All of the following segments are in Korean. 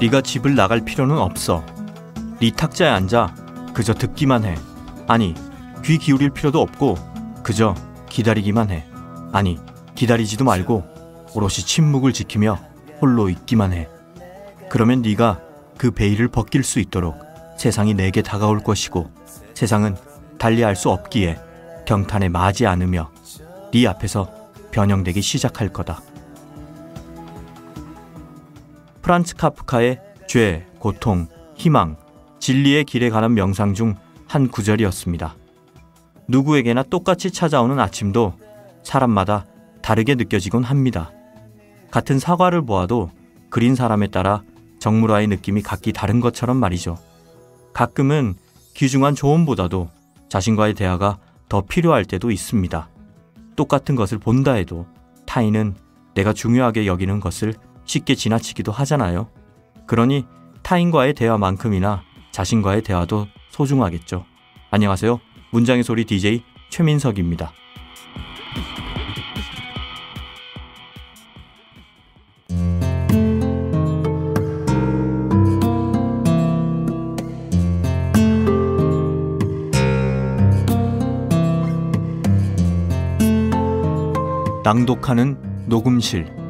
네가 집을 나갈 필요는 없어. 네 탁자에 앉아 그저 듣기만 해. 아니, 귀 기울일 필요도 없고 그저 기다리기만 해. 아니, 기다리지도 말고 오롯이 침묵을 지키며 홀로 있기만 해. 그러면 네가 그 베일을 벗길 수 있도록 세상이 내게 다가올 것이고 세상은 달리 알 수 없기에 경탄에 마지 않으며 네 앞에서 변형되기 시작할 거다. 프란츠 카프카의 죄, 고통, 희망, 진리의 길에 관한 명상 중 한 구절이었습니다. 누구에게나 똑같이 찾아오는 아침도 사람마다 다르게 느껴지곤 합니다. 같은 사과를 보아도 그린 사람에 따라 정물화의 느낌이 각기 다른 것처럼 말이죠. 가끔은 귀중한 조언보다도 자신과의 대화가 더 필요할 때도 있습니다. 똑같은 것을 본다 해도 타인은 내가 중요하게 여기는 것을 쉽게 지나치기도 하잖아요. 그러니 타인과의 대화만큼이나 자신과의 대화도 소중하겠죠. 안녕하세요. 문장의 소리 DJ 최민석입니다. 낭독하는 녹음실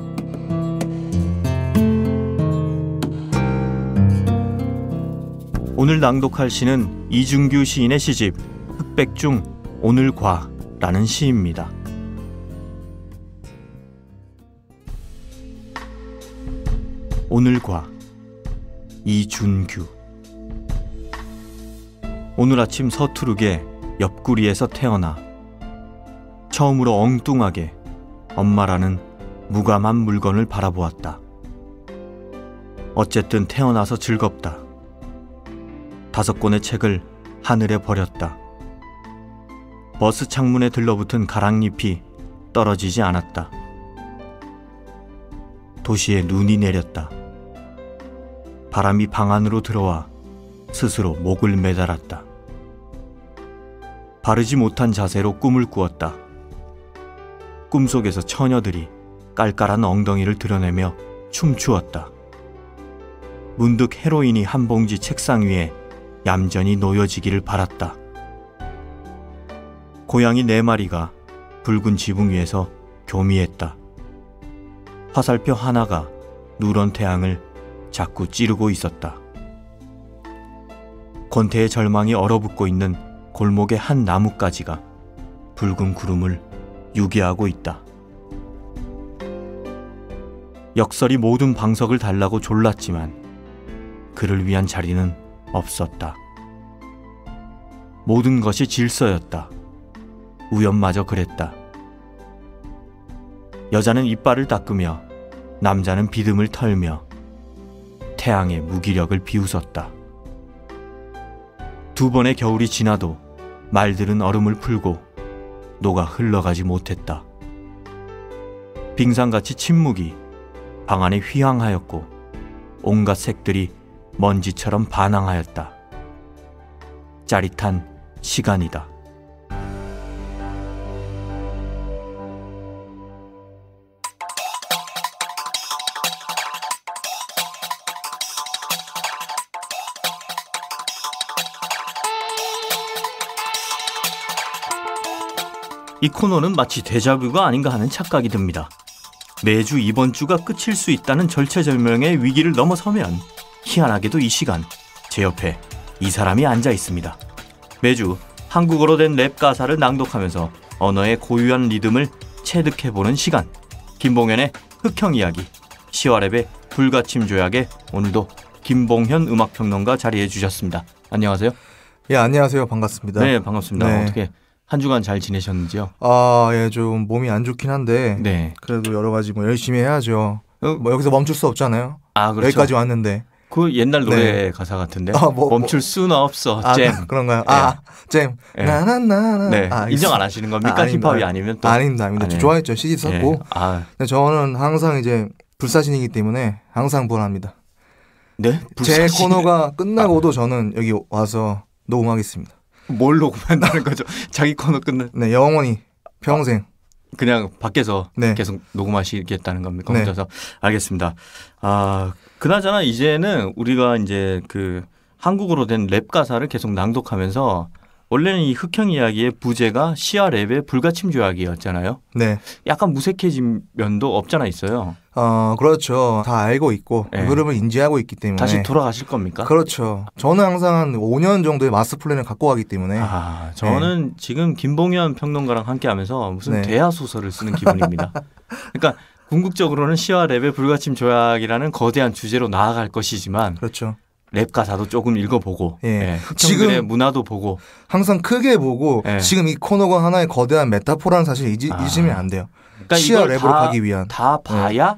오늘 낭독할 시는 이중규 시인의 시집 흑백중 오늘과라는 시입니다. 오늘과 이준규 오늘 아침 서투르게 옆구리에서 태어나 처음으로 엉뚱하게 엄마라는 무감한 물건을 바라보았다. 어쨌든 태어나서 즐겁다. 다섯 권의 책을 하늘에 버렸다. 버스 창문에 들러붙은 가랑잎이 떨어지지 않았다. 도시에 눈이 내렸다. 바람이 방 안으로 들어와 스스로 목을 매달았다. 바르지 못한 자세로 꿈을 꾸었다. 꿈속에서 처녀들이 깔깔한 엉덩이를 드러내며 춤추었다. 문득 헤로인이 한 봉지 책상 위에 얌전히 놓여지기를 바랐다. 고양이 네 마리가 붉은 지붕 위에서 교미했다. 화살표 하나가 누런 태양을 자꾸 찌르고 있었다. 권태의 절망이 얼어붙고 있는 골목의 한 나뭇가지가 붉은 구름을 유기하고 있다. 역설이 모든 방석을 달라고 졸랐지만 그를 위한 자리는 없었다. 모든 것이 질서였다. 우연마저 그랬다. 여자는 이빨을 닦으며 남자는 비듬을 털며 태양의 무기력을 비웃었다. 두 번의 겨울이 지나도 말들은 얼음을 풀고 녹아 흘러가지 못했다. 빙상같이 침묵이 방 안에 휘황하였고 온갖 색들이 먼지처럼 반항하였다. 짜릿한 시간이다. 이 코너는 마치 데자뷰가 아닌가 하는 착각이 듭니다. 매주 이번 주가 끝일 수 있다는 절체절명의 위기를 넘어서면 희한하게도 이 시간 제 옆에 이 사람이 앉아 있습니다. 매주 한국어로 된 랩 가사를 낭독하면서 언어의 고유한 리듬을 체득해보는 시간. 김봉현의 흑형 이야기, 시와랩의 불가침 조약에 오늘도 김봉현 음악평론가 자리해 주셨습니다. 안녕하세요. 예, 안녕하세요. 반갑습니다. 네, 반갑습니다. 네. 어떻게 한 주간 잘 지내셨는지요? 아, 예, 좀 몸이 안 좋긴 한데 네. 그래도 여러 가지 뭐 열심히 해야죠. 어, 뭐 여기서 멈출 수 없잖아요. 아, 그렇죠. 여기까지 왔는데. 그 옛날 노래 네. 가사 같은데 아, 뭐, 멈출 수는 뭐. 없어 아, 잼 네, 그런가요? 네. 아잼 나나나나 네. 아, 인정 안 하시는 겁니까 아, 힙합이 아니면 또 아닙니다 아닙니다 아니 네. 좋아했죠 CD 예. 썼고 아. 저는 항상 이제 불사신이기 때문에 항상 불합니다. 네? 불사신? 제 코너가 끝나고도 아. 저는 여기 와서 녹음하겠습니다. 뭘 녹음한다는 거죠? 자기 코너 끝나? 네 영원히 평생. 그냥 밖에서 네. 계속 녹음하시겠다는 겁니까? 네. 혼자서 알겠습니다. 아 그나저나 이제는 우리가 이제 그 한국어로 된 랩 가사를 계속 낭독하면서 원래는 이 흑형 이야기의 부제가 시아 랩의 불가침 조약이었잖아요. 네. 약간 무색해진 면도 없잖아 있어요. 어, 그렇죠. 다 알고 있고 네. 흐름을 인지하고 있기 때문에 다시 돌아가실 겁니까? 그렇죠. 저는 항상 한 5년 정도의 마스 플랜을 갖고 가기 때문에 아, 저는 네. 지금 김봉현 평론가랑 함께 하면서 무슨 네. 대하 소설을 쓰는 기분입니다. 그러니까 궁극적으로는 시와 랩의 불가침 조약이라는 거대한 주제로 나아갈 것이지만 그렇죠. 랩 가사도 조금 읽어보고 예. 예. 지금 문화도 보고 항상 크게 보고 예. 지금 이 코너가 하나의 거대한 메타포라는 사실 잊, 아. 잊으면 안 돼요. 그러니까 시야 랩으로 다, 가기 위한 다 봐야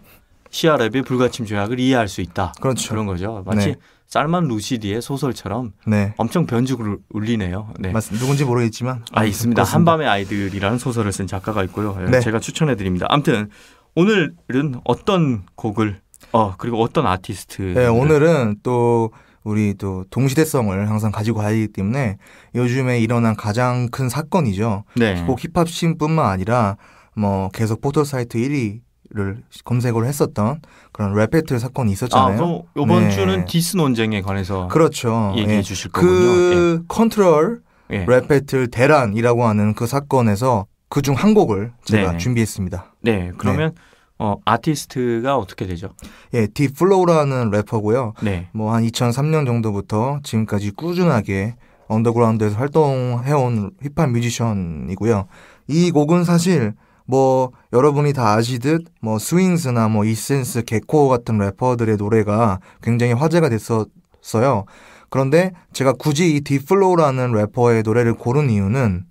시야 랩의 불가침 조약을 이해할 수 있다. 그렇죠. 그런 거죠. 마치 네. 짤만 루시디의 소설처럼 네. 엄청 변죽을 울리네요. 네. 맞습니다. 누군지 모르겠지만 아 있습니다. 그렇습니다. 한밤의 아이들이라는 소설을 쓴 작가가 있고요. 예, 네. 제가 추천해 드립니다. 아무튼 오늘은 어떤 곡을 어 그리고 어떤 아티스트 네, 네. 오늘은 또 우리 또 동시대성을 항상 가지고 가야 되기 때문에 요즘에 일어난 가장 큰 사건이죠. 네. 꼭 힙합씬뿐만 아니라 뭐 계속 포털 사이트 1위를 검색을 했었던 그런 랩배틀 사건이 있었잖아요. 아, 이번 네. 주는 디스 논쟁에 관해서 그렇죠. 얘기해 예. 주실 거군요. 그 예. 컨트롤 예. 랩배틀 대란이라고 하는 그 사건에서 그 중 한 곡을 제가 네. 준비했습니다. 네, 그러면 네. 어, 아티스트가 어떻게 되죠? 예, 딥플로우라는 래퍼고요. 네. 뭐한 2003년 정도부터 지금까지 꾸준하게 언더그라운드에서 활동해온 힙합 뮤지션이고요. 이 곡은 사실 뭐 여러분이 다 아시듯 뭐 스윙스나 뭐 이센스, 개코 같은 래퍼들의 노래가 굉장히 화제가 됐었어요. 그런데 제가 굳이 이 딥플로우라는 래퍼의 노래를 고른 이유는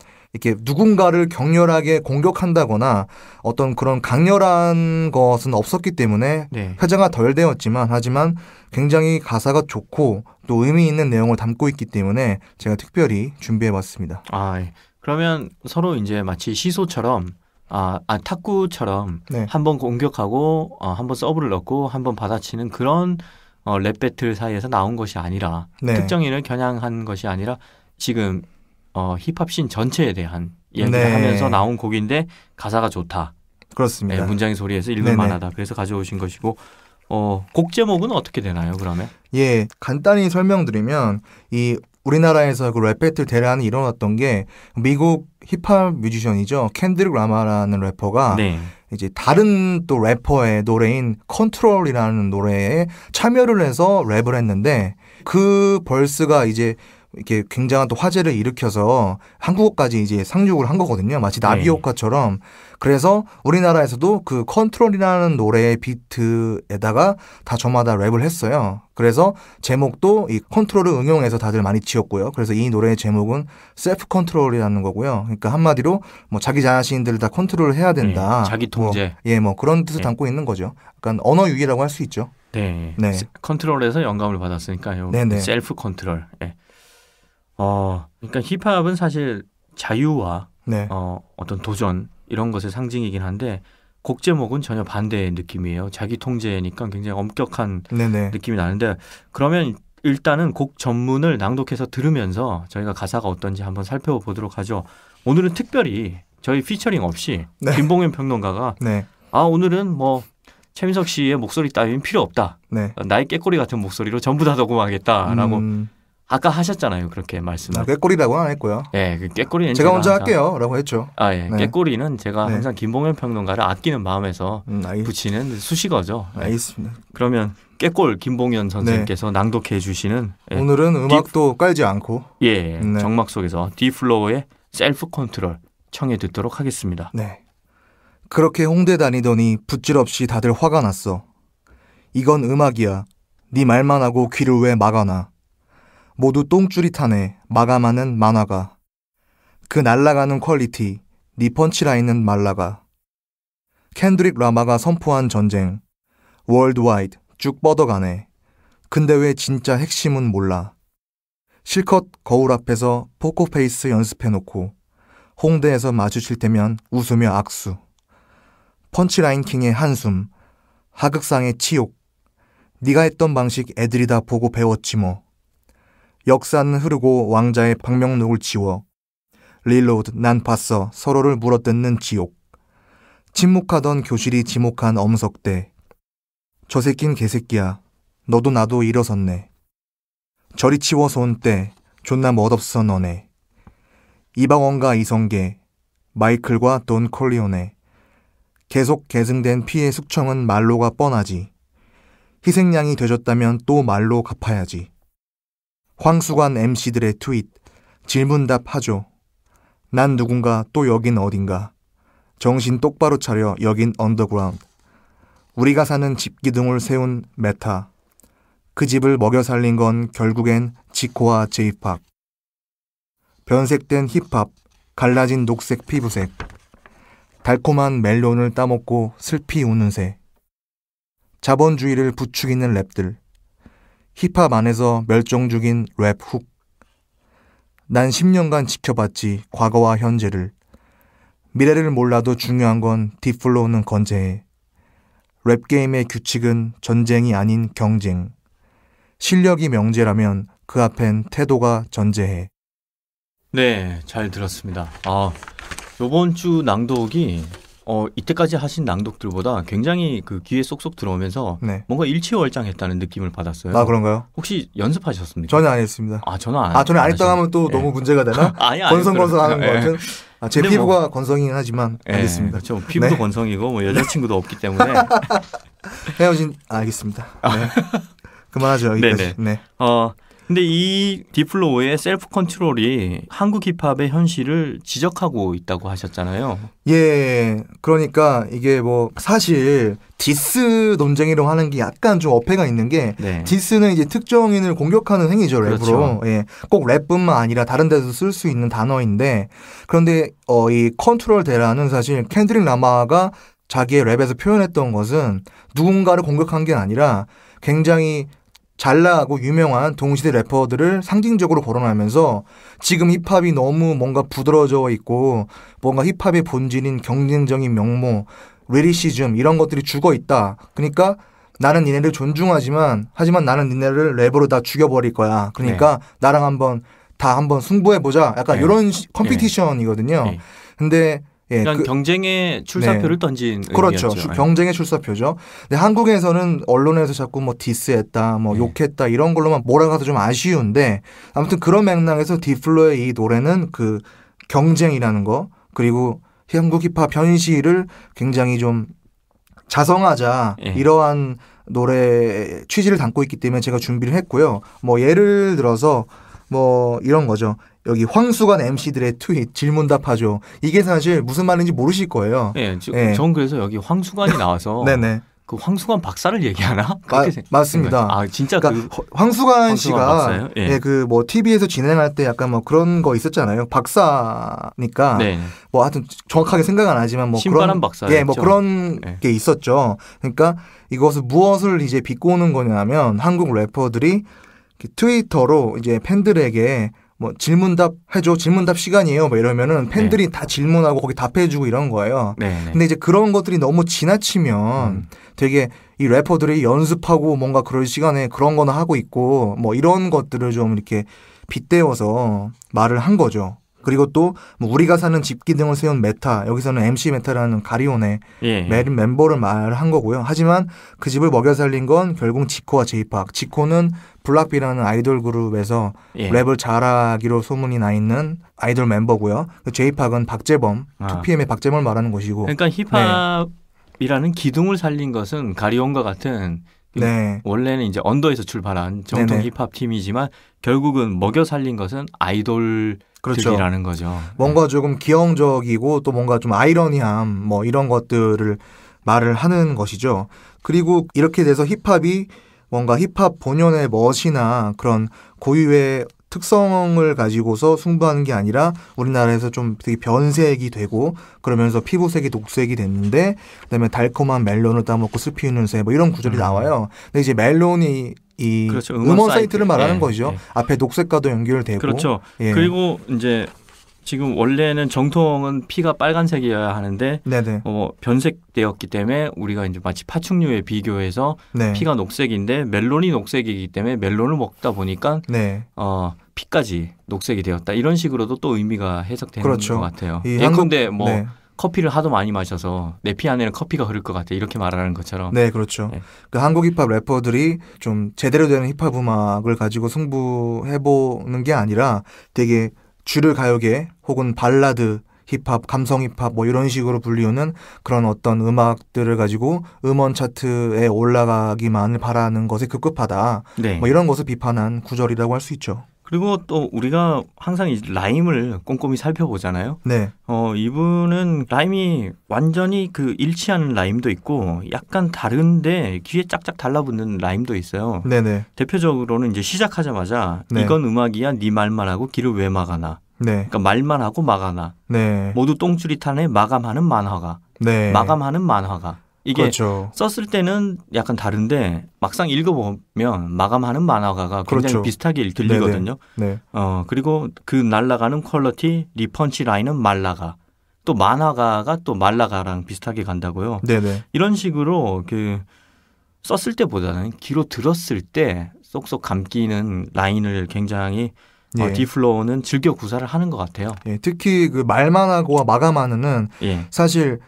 이렇게 누군가를 격렬하게 공격한다거나 어떤 그런 강렬한 것은 없었기 때문에 네. 회자가 덜 되었지만 하지만 굉장히 가사가 좋고 또 의미 있는 내용을 담고 있기 때문에 제가 특별히 준비해봤습니다. 아 예. 그러면 서로 이제 마치 시소처럼 아, 아 탁구처럼 네. 한번 공격하고 어, 한번 서브를 넣고 한 번 받아치는 그런 어, 랩 배틀 사이에서 나온 것이 아니라 네. 특정인을 겨냥한 것이 아니라 지금 어, 힙합 씬 전체에 대한 얘기 네. 하면서 나온 곡인데 가사가 좋다. 그렇습니다. 네, 문장의 소리에서 읽을만하다. 그래서 가져오신 것이고 어, 곡 제목은 어떻게 되나요, 그러면? 예, 간단히 설명드리면 이 우리나라에서 그랩 배틀 대란이 일어났던 게 미국 힙합 뮤지션이죠. 캔드릭 라마라는 래퍼가 네. 이제 다른 또 래퍼의 노래인 컨트롤이라는 노래에 참여를 해서 랩을 했는데 그 벌스가 이제 이렇게 굉장한 또 화제를 일으켜서 한국어까지 이제 상륙을 한 거거든요. 마치 나비 네. 효과처럼. 그래서 우리나라에서도 그 컨트롤이라는 노래의 비트에다가 다 저마다 랩을 했어요. 그래서 제목도 이 컨트롤을 응용해서 다들 많이 지었고요. 그래서 이 노래의 제목은 셀프 컨트롤이라는 거고요. 그러니까 한마디로 뭐 자기 자신들을 다 컨트롤을 해야 네, 된다. 네, 자기 뭐 통제. 뭐, 예, 뭐 그런 뜻을 네. 담고 있는 거죠. 약간 언어 유기라고 할 수 있죠. 네. 네. 컨트롤에서 영감을 받았으니까요. 네네. 셀프 컨트롤. 네. 네. 어, 그러니까 힙합은 사실 자유와 네. 어, 어떤 도전 이런 것의 상징이긴 한데 곡 제목은 전혀 반대의 느낌이에요. 자기 통제니까 굉장히 엄격한 네네. 느낌이 나는데 그러면 일단은 곡 전문을 낭독해서 들으면서 저희가 가사가 어떤지 한번 살펴보도록 하죠. 오늘은 특별히 저희 피처링 없이 네. 김봉현 평론가가 네. 아 오늘은 뭐 최민석 씨의 목소리 따윈 필요 없다. 네. 나의 깨꼬리 같은 목소리로 전부 다 녹음하겠다라고 음... 아까 하셨잖아요. 그렇게 말씀을. 아, 꾀꼬리라고는 안 했고요. 예, 네, 그 꾀꼬리는 제가, 제가 먼저 항상... 할게요라고 했죠. 아, 예. 네. 꾀꼬리는 제가 네. 항상 김봉현 평론가를 아끼는 마음에서 음, 알겠... 붙이는 수식어죠. 예. 알겠습니다. 그러면 깨꼴 김봉현 선생님께서 네. 낭독해 주시는 예. 오늘은 음악도 딥... 깔지 않고 예, 예. 네. 정막 속에서 디플로어의 셀프 컨트롤 청해 듣도록 하겠습니다. 네. 그렇게 홍대 다니더니 붓질 없이 다들 화가 났어. 이건 음악이야. 네 말만 하고 귀를 왜 막아놔. 모두 똥줄이 타네 마감하는 만화가 그 날라가는 퀄리티 니 펀치라인은 말라가 캔드릭 라마가 선포한 전쟁 월드와이드 쭉 뻗어가네 근데 왜 진짜 핵심은 몰라 실컷 거울 앞에서 포코페이스 연습해놓고 홍대에서 마주칠 때면 웃으며 악수 펀치라인 킹의 한숨 하극상의 치욕 네가 했던 방식 애들이 다 보고 배웠지 뭐 역사는 흐르고 왕자의 방명록을 지워 릴로드 난 봤어 서로를 물어뜯는 지옥 침묵하던 교실이 지목한 엄석대 저 새낀 개새끼야 너도 나도 일어섰네 저리 치워서 온 때 존나 멋없어 너네 이방원과 이성계 마이클과 돈 콜리온에 계속 계승된 피해 숙청은 말로가 뻔하지 희생양이 되셨다면또 말로 갚아야지. 황수관 MC들의 트윗, 질문답 하죠. 난 누군가 또 여긴 어딘가. 정신 똑바로 차려 여긴 언더그라운드. 우리가 사는 집 기둥을 세운 메타. 그 집을 먹여 살린 건 결국엔 지코와 제이팝 변색된 힙합, 갈라진 녹색 피부색. 달콤한 멜론을 따먹고 슬피 우는 새. 자본주의를 부추기는 랩들. 힙합 안에서 멸종 중인 랩 훅. 난 10년간 지켜봤지 과거와 현재를. 미래를 몰라도 중요한 건 뒷플로우는 건재해. 랩게임의 규칙은 전쟁이 아닌 경쟁. 실력이 명제라면 그 앞엔 태도가 전제해. 네, 잘 들었습니다. 아, 요번 주 낭독이 어, 이때까지 하신 낭독들보다 굉장히 그 귀에 쏙쏙 들어오면서 네. 뭔가 일치월장했다는 느낌을 받았어요. 아 그런가요? 혹시 연습하셨습니까? 전혀 안 했습니다. 아 저는 안. 아 저는 안 했다 하면 또 예. 너무 문제가 되나? 아니, 건성건성하는 것 예. 같은. 아, 제 뭐- 피부가 뭐, 건성이긴 하지만 예. 알겠습니다. 그렇죠. 피부도 네. 건성이고 뭐 여자친구도 없기 때문에 헤어진 아, 알겠습니다. 네. 그만하죠. 네네. 네. 어 근데 이 디플로의 우 셀프 컨트롤이 한국 힙합의 현실을 지적하고 있다고 하셨잖아요. 예. 그러니까 이게 뭐 사실 디스 논쟁이라고 하는 게 약간 좀 어폐가 있는 게 네. 디스는 이제 특정인을 공격하는 행위죠 랩으로 그렇죠. 예, 꼭 랩뿐만 아니라 다른 데서 쓸수 있는 단어인데 그런데 어, 이 컨트롤 대라는 사실 캔드릭 라마가 자기의 랩에서 표현했던 것은 누군가를 공격한 게 아니라 굉장히 잘나고 가 유명한 동시대 래퍼들을 상징적으로 거론하면서 지금 힙합이 너무 뭔가 부드러워져 있고 뭔가 힙합의 본질인 경쟁적인 명모, 레리시즘 이런 것들이 죽어 있다. 그러니까 나는 니네를 존중하지만 하지만 나는 니네를 랩으로 다 죽여버릴 거야. 그러니까 네. 나랑 한번 다 한번 승부해 보자. 약간 네. 이런 네. 컴피티션이거든요. 네. 근데 예, 그냥 그러니까 그 경쟁의 출사표를 네. 던진 그렇죠. 의미였죠. 경쟁의 출사표죠. 근데 한국에서는 언론에서 자꾸 뭐 디스했다, 뭐 네. 욕했다 이런 걸로만 몰아가서 좀 아쉬운데 아무튼 그런 맥락에서 디플로의 이 노래는 그 경쟁이라는 거 그리고 한국 힙합 현실을 굉장히 좀 자성하자 네. 이러한 노래 취지를 담고 있기 때문에 제가 준비를 했고요. 뭐 예를 들어서 뭐 이런 거죠. 여기 황수관 MC들의 트윗 질문답하죠. 이게 사실 무슨 말인지 모르실 거예요. 네, 지금 네. 그래서 여기 황수관이 나와서 네네. 그 황수관 박사를 얘기하나? 마, 맞습니다. 아 진짜 그러니까 그 황수관, 황수관 씨가 예. 네, 예, 그 뭐 TV에서 진행할 때 약간 뭐 그런 거 있었잖아요. 박사니까 네. 뭐 하여튼 정확하게 생각은 안 하지만 뭐 그런 박사 예, 뭐 그런 네. 게 있었죠. 그러니까 이것을 무엇을 이제 비꼬는 거냐면 한국 래퍼들이 트위터로 이제 팬들에게 뭐 질문답 해줘 질문답 시간이에요 뭐 이러면은 네. 팬들이 네. 다 질문하고 거기 답해주고 이런 거예요 네, 네 근데 이제 그런 것들이 너무 지나치면 음. 되게 이 래퍼들이 연습하고 뭔가 그럴 시간에 그런 거나 하고 있고 뭐 이런 것들을 좀 이렇게 빗대어서 말을 한 거죠 그리고 또 뭐 우리가 사는 집기 등을 세운 메타 여기서는 MC 메타라는 가리온의 예. 예. 멤버를 말한 거고요 하지만 그 집을 먹여 살린 건 결국 지코와 제이팍 지코는 블락비라는 아이돌 그룹에서 예. 랩을 잘하기로 소문이 나 있는 아이돌 멤버고요. 제이팝은 그 박재범, 아. 2PM의 박재범을 말하는 것이고. 그러니까 네. 힙합이라는 네. 기둥을 살린 것은 가리온과 같은 그 네. 원래는 이제 언더에서 출발한 정통 네네. 힙합 팀이지만 결국은 먹여 살린 것은 아이돌 들이라는 그렇죠. 거죠. 뭔가 네. 조금 기형적이고 또 뭔가 좀 아이러니함 뭐 이런 것들을 말을 하는 것이죠. 그리고 이렇게 돼서 힙합이 뭔가 힙합 본연의 멋이나 그런 고유의 특성을 가지고서 승부하는 게 아니라 우리나라에서 좀 되게 변색이 되고 그러면서 피부색이 녹색이 됐는데 그다음에 달콤한 멜론을 따먹고 슬피 우는 새 뭐 이런 구절이 음. 나와요. 근데 이제 멜론이 이 그렇죠. 음원, 음원, 사이트를 사이트. 말하는 예, 거죠. 예. 앞에 녹색과도 연결되고 그렇죠. 예. 그리고 이제 지금 원래는 정통은 피가 빨간색이어야 하는데 네네. 어, 변색되었기 때문에 우리가 이제 마치 파충류에 비교해서 네. 피가 녹색인데 멜론이 녹색이기 때문에 멜론을 먹다 보니까 네. 어, 피까지 녹색이 되었다 이런 식으로도 또 의미가 해석되는 그렇죠. 것 같아요. 예컨대 한국, 뭐 네. 커피를 하도 많이 마셔서 내 피 안에는 커피가 흐를 것 같아 이렇게 말하는 것처럼 네 그렇죠 네. 그 한국 힙합 래퍼들이 좀 제대로 되는 힙합 음악을 가지고 승부해보는 게 아니라 되게 주류 가요계 혹은 발라드 힙합, 감성 힙합 뭐 이런 식으로 불리우는 그런 어떤 음악들을 가지고 음원 차트에 올라가기만을 바라는 것에 급급하다. 네. 뭐 이런 것을 비판한 구절이라고 할 수 있죠. 그리고 또 우리가 항상 이 라임을 꼼꼼히 살펴보잖아요. 네. 어, 이분은 라임이 완전히 그 일치하는 라임도 있고 약간 다른데 귀에 짝짝 달라붙는 라임도 있어요. 네네. 대표적으로는 이제 시작하자마자 네. 이건 음악이야 네 말만 하고 길을 왜 막아놔. 네. 그러니까 말만 하고 막아놔. 네. 모두 똥줄이 탄에 마감하는 만화가. 네. 마감하는 만화가. 이게 그렇죠. 썼을 때는 약간 다른데 막상 읽어보면 마감하는 만화가가 굉장히 그렇죠. 비슷하게 들리거든요. 네. 어 그리고 그 날라가는 퀄러티 리펀치 라인은 말라가 또 만화가가 또 말라가랑 비슷하게 간다고요. 네네. 이런 식으로 그 썼을 때보다는 귀로 들었을 때 쏙쏙 감기는 라인을 굉장히 어, 예. 어, 디플로우는 즐겨 구사를 하는 것 같아요. 예, 특히 그 말만 하고 마감하는은 예. 사실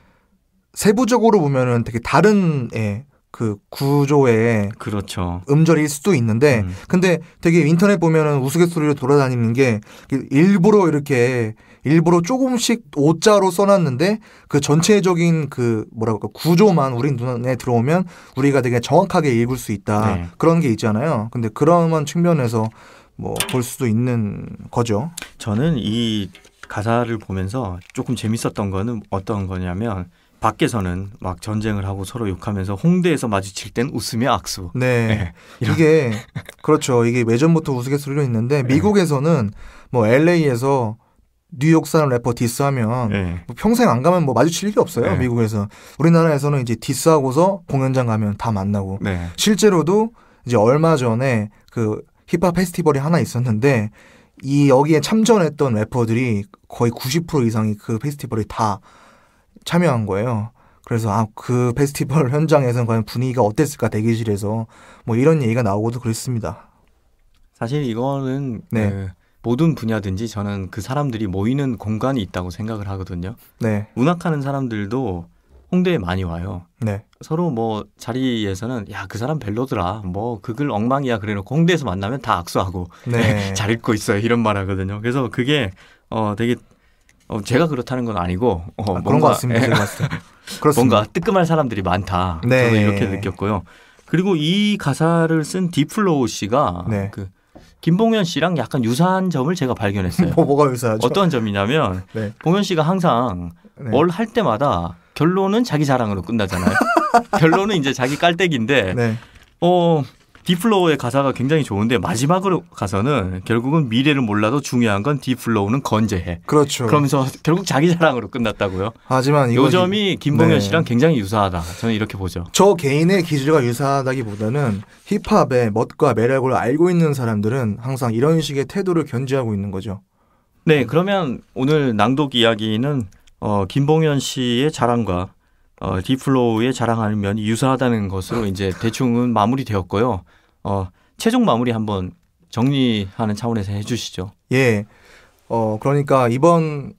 세부적으로 보면은 되게 다른 예, 그 구조의 그렇죠. 음절일 수도 있는데 음. 근데 되게 인터넷 보면은 우스갯소리로 돌아다니는 게 그 일부러 이렇게 일부러 조금씩 오자로 써놨는데 그 전체적인 그 뭐라고 할까 구조만 우리 눈에 들어오면 우리가 되게 정확하게 읽을 수 있다 네. 그런 게 있잖아요 근데 그런 측면에서 뭐 볼 수도 있는 거죠 저는 이 가사를 보면서 조금 재밌었던 거는 어떤 거냐면 밖에서는 막 전쟁을 하고 서로 욕하면서 홍대에서 마주칠 땐 웃으며 악수. 네. 네. 이게 그렇죠. 이게 예전부터 우스갯소리로 있는데 네. 미국에서는 뭐 LA에서 뉴욕 사람 래퍼 디스하면 네. 뭐 평생 안 가면 뭐 마주칠 일이 없어요 네. 미국에서 우리나라에서는 이제 디스하고서 공연장 가면 다 만나고 네. 실제로도 이제 얼마 전에 그 힙합 페스티벌이 하나 있었는데 이 여기에 참전했던 래퍼들이 거의 90% 이상이 그 페스티벌이 다 참여한 거예요. 그래서 아, 그 페스티벌 현장에서는 과연 분위기가 어땠을까 대기실에서 뭐 이런 얘기가 나오고도 그랬습니다. 사실 이거는 네. 그 모든 분야든지 저는 그 사람들이 모이는 공간이 있다고 생각을 하거든요. 네. 문학하는 사람들도 홍대에 많이 와요. 네. 서로 뭐 자리에서는 야 그 사람 별로더라. 뭐그글 엉망이야 그래놓고 홍대에서 만나면 다 악수하고 네. 잘 읽고 있어요 이런 말하거든요. 그래서 그게 어 되게 어, 제가 그렇다는 건 아니고 어, 아, 뭔가, 그런 것 같습니다. 제 그렇습니다. 뭔가 뜨끔한 사람들이 많다. 네. 저는 이렇게 느꼈고요. 그리고 이 가사를 쓴 디플로우 씨가 네. 그 김봉현 씨랑 약간 유사한 점을 제가 발견했어요. 뭐, 뭐가 유사하죠? 어떤 점이냐면 네. 봉현 씨가 항상 네. 뭘할 때마다 결론은 자기 자랑으로 끝나잖아요. 결론은 이제 자기 깔때기인데 네. 어 디플로우의 가사가 굉장히 좋은데 마지막으로 가서는 결국은 미래를 몰라도 중요한 건 디플로우는 건재해. 그렇죠. 그러면서 결국 자기 자랑으로 끝났다고요. 하지만 요 점이 김봉현 네. 씨랑 굉장히 유사하다. 저는 이렇게 보죠. 저 개인의 기질과 유사하다기보다는 힙합의 멋과 매력을 알고 있는 사람들은 항상 이런 식의 태도를 견지하고 있는 거죠. 네, 그러면 오늘 낭독 이야기는 어, 김봉현 씨의 자랑과 어, 디플로우의 자랑하는 면이 유사하다는 것으로 이제 대충은 마무리되었고요. 어, 최종 마무리 한번 정리하는 차원에서 해주시죠. 예. 어, 그러니까 이번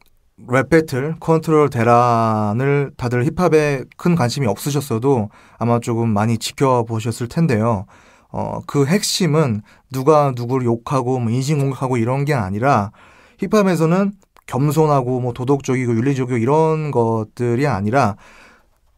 랩 배틀 컨트롤 대란을 다들 힙합에 큰 관심이 없으셨어도 아마 조금 많이 지켜보셨을 텐데요. 어, 그 핵심은 누가 누구를 욕하고 뭐 인신공격하고 이런 게 아니라 힙합에서는 겸손하고 뭐 도덕적이고 윤리적이고 이런 것들이 아니라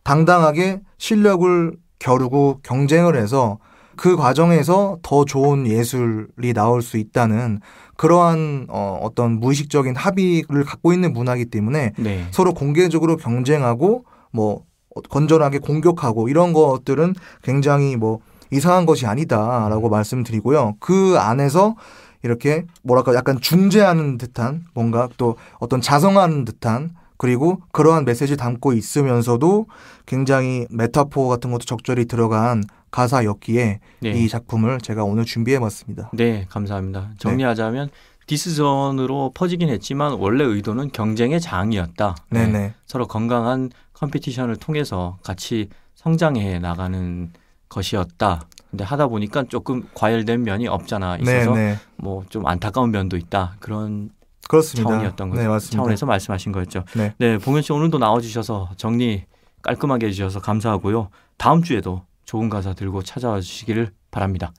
당당하게 실력을 겨루고 경쟁을 해서 그 과정에서 더 좋은 예술이 나올 수 있다는 그러한 어, 어떤 무의식적인 합의를 갖고 있는 문화이기 때문에 네. 서로 공개적으로 경쟁하고 뭐 건전하게 공격하고 이런 것들은 굉장히 뭐 이상한 것이 아니다라고 말씀드리고요. 그 안에서 이렇게 뭐랄까 약간 중재하는 듯한 뭔가 또 어떤 자성하는 듯한 그리고 그러한 메시지 담고 있으면서도 굉장히 메타포 같은 것도 적절히 들어간 가사였기에 네. 이 작품을 제가 오늘 준비해봤습니다. 네, 감사합니다. 정리하자면 네. 디스전으로 퍼지긴 했지만 원래 의도는 경쟁의 장이었다. 네, 서로 건강한 컴피티션을 통해서 같이 성장해 나가는 것이었다. 근데 하다 보니까 조금 과열된 면이 없잖아 있어서 뭐좀 안타까운 면도 있다. 그런 그렇습니다. 차원이었던 거죠. 네, 맞습니다. 차원에서 말씀하신 거였죠. 네. 네, 봉현 씨 오늘도 나와주셔서 정리 깔끔하게 해주셔서 감사하고요. 다음 주에도 좋은 가사 들고 찾아와 주시기를 바랍니다.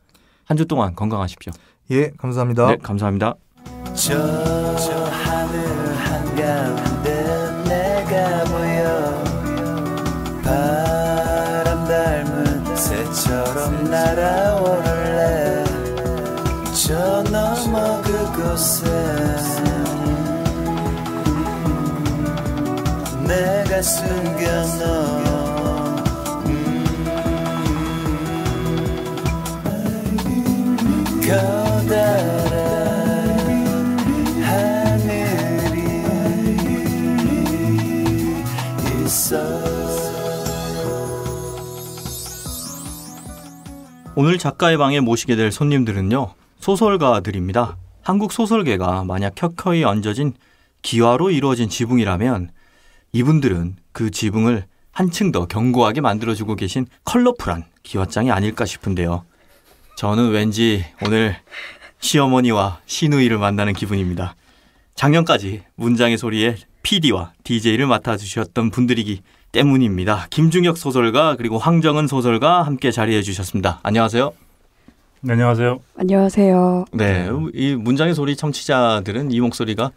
한 주 동안 건강하십시오. 예, 감사합니다. 네, 감사합니다. 저, 저 하늘 한가운데 내가 보여 바람 닮은 새처럼 날아 숨겨놓 음. 오늘 작가의 방에 모시게 될 손님들은요 소설가들입니다. 한국 소설계가 만약 켜켜이 얹어진 기와로 이루어진 지붕이라면 이분들은 그 지붕을 한층 더 견고하게 만들어주고 계신 컬러풀한 기왓장이 아닐까 싶은데요. 저는 왠지 오늘 시어머니와 시누이를 만나는 기분입니다. 작년까지 문장의 소리에 PD와 DJ를 맡아주셨던 분들이기 때문입니다. 김중혁 소설가 그리고 황정은 소설가 함께 자리해 주셨습니다. 안녕하세요. 네, 안녕하세요. 안녕하세요. 네, 이 문장의 소리 청취자들은 이 목소리가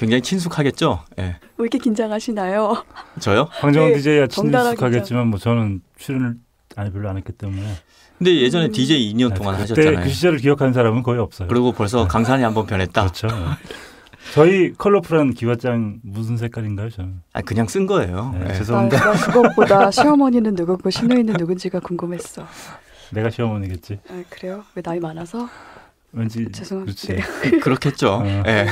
굉장히 친숙하겠죠. 예. 왜 이렇게 긴장하시나요? 저요? 황정은 네, DJ야 친숙하겠지만 뭐 저는 출연을 아니 별로 안 했기 때문에. 근데 예전에 음. DJ 2년 아, 동안 네, 하셨잖아요. 그 시절을 기억하는 사람은 거의 없어요. 그리고 벌써 네. 강산이 한번 변했다. 그렇죠. 네. 저희 컬러풀한 기와장 무슨 색깔인가요, 저는? 아 그냥 쓴 거예요. 네, 네. 죄송합니다. 아, 그것보다 시어머니는 누구고 시누이는 누군지가 궁금했어. 내가 시어머니겠지. 아, 그래요? 왜 나이 많아서? 왠지 아, 죄송합니다. 그, 그렇겠죠. 어. 네.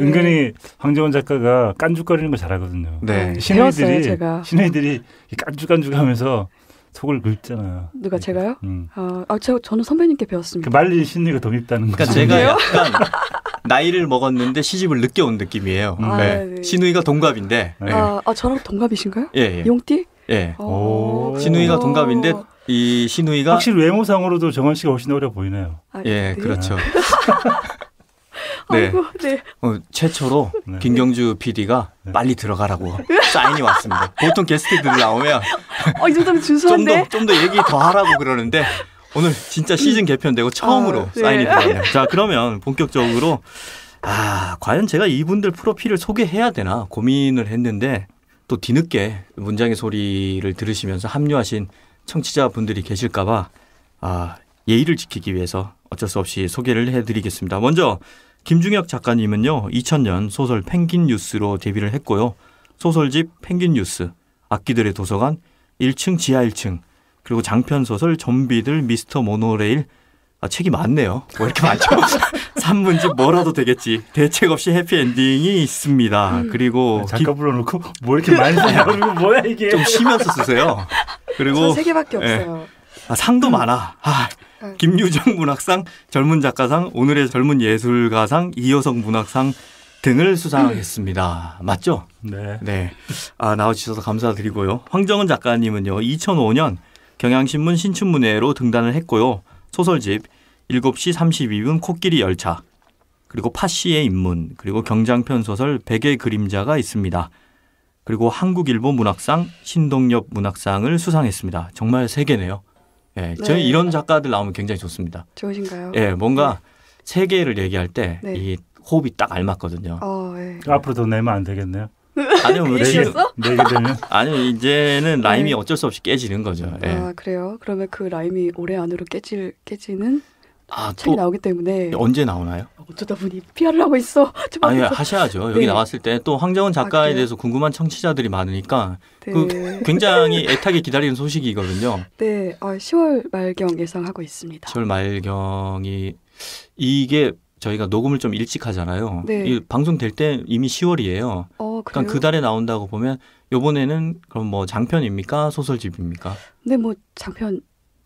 은근히 황재원 작가가 깐죽거리는 거 잘하거든요. 네. 신우들이신우들이 어, 깐죽깐죽하면서 속을 긁잖아요. 누가 제가요? 음. 아, 아, 저 저는 선배님께 배웠습니다. 그 말린 신우가더 밉다는 그러니까 제가 약간 나이를 먹었는데 시집을 늦게 온 느낌이에요. 음. 네. 아, 네. 네. 신우이가 동갑인데. 네. 네. 아, 아 저랑 동갑이신가요? 예. 예. 용띠? 예. 예. 오. 신우이가 동갑인데 이 시누이가 확실히 외모상으로도 정원 씨가 훨씬 어려 보이네요. 아, 예, 네. 그렇죠. 네. 아이고, 네. 어, 최초로 네. 김경주 PD가 네. 빨리 들어가라고 네. 사인이 왔습니다. 보통 게스트들 나오면 어, 이 정도면 좀더 좀더 얘기 더 하라고 그러는데 오늘 진짜 시즌 개편되고 처음으로 아, 네. 사인이 들어가네요. 자, 그러면 본격적으로 아, 과연 제가 이분들 프로필을 소개해야 되나 고민을 했는데 또 뒤늦게 문장의 소리를 들으시면서 합류하신 청취자분들이 계실까봐 아, 예의를 지키기 위해서 어쩔 수 없이 소개를 해드리겠습니다. 먼저 김중혁 작가님은요, 2000년 소설 펭귄 뉴스로 데뷔를 했고요. 소설집 펭귄 뉴스, 악기들의 도서관, 1층 지하 1층, 그리고 장편 소설 좀비들 미스터 모노레일 아, 책이 많네요. 뭐 이렇게 많죠? 3분지 뭐라도 되겠지. 대책 없이 해피엔딩이 있습니다. 음. 그리고. 작가 아, 불러놓고 뭐 이렇게 많이 써요? 뭐야 이게. 좀 쉬면서 쓰세요. 그리고. 세 개밖에 예. 없어요. 아, 상도 음. 많아. 아, 아, 김유정 문학상, 젊은 작가상, 오늘의 젊은 예술가상, 이효성 문학상 등을 수상했습니다 음. 맞죠? 네. 네. 아, 나와주셔서 감사드리고요. 황정은 작가님은요, 2005년 경향신문 신춘문예로 등단을 했고요. 소설집 7시 32분 코끼리 열차 그리고 파씨의 입문 그리고 경장편 소설 백의 그림자가 있습니다. 그리고 한국일보 문학상 신동엽 문학상을 수상했습니다. 정말 세계네요 예, 네. 저희 이런 작가들 나오면 굉장히 좋습니다. 좋으신가요? 예, 뭔가 네. 세계를 얘기할 때이 네. 호흡이 딱 알맞거든요. 어, 네. 예. 앞으로 더 내면 안 되겠네요. 아니면 왜 되겠어? 내게 되면 아니 이제는 라임이 네. 어쩔 수 없이 깨지는 거죠. 네. 아 예. 그래요? 그러면 그 라임이 올해 안으로 깨질 깨지는 아, 책이 나오기 때문에 언제 나오나요? 어쩌다 보니 피아를 하고 있어. 아니 하셔야죠. 여기 네. 나왔을 때 또 황정은 아, 작가에 아, 대해서 궁금한 청취자들이 많으니까 네. 그 굉장히 애타게 기다리는 소식이거든요. 네, 아, 10월 말경 예상하고 있습니다. 10월 말경이 이게 저희가 녹음을 좀 일찍 하잖아요. 네. 이 방송될 때 이미 10월이에요. 어, 그러니까 그 달에 나온다고 보면 요번에는 그럼 뭐 장편입니까? 소설집입니까? 네, 뭐 장편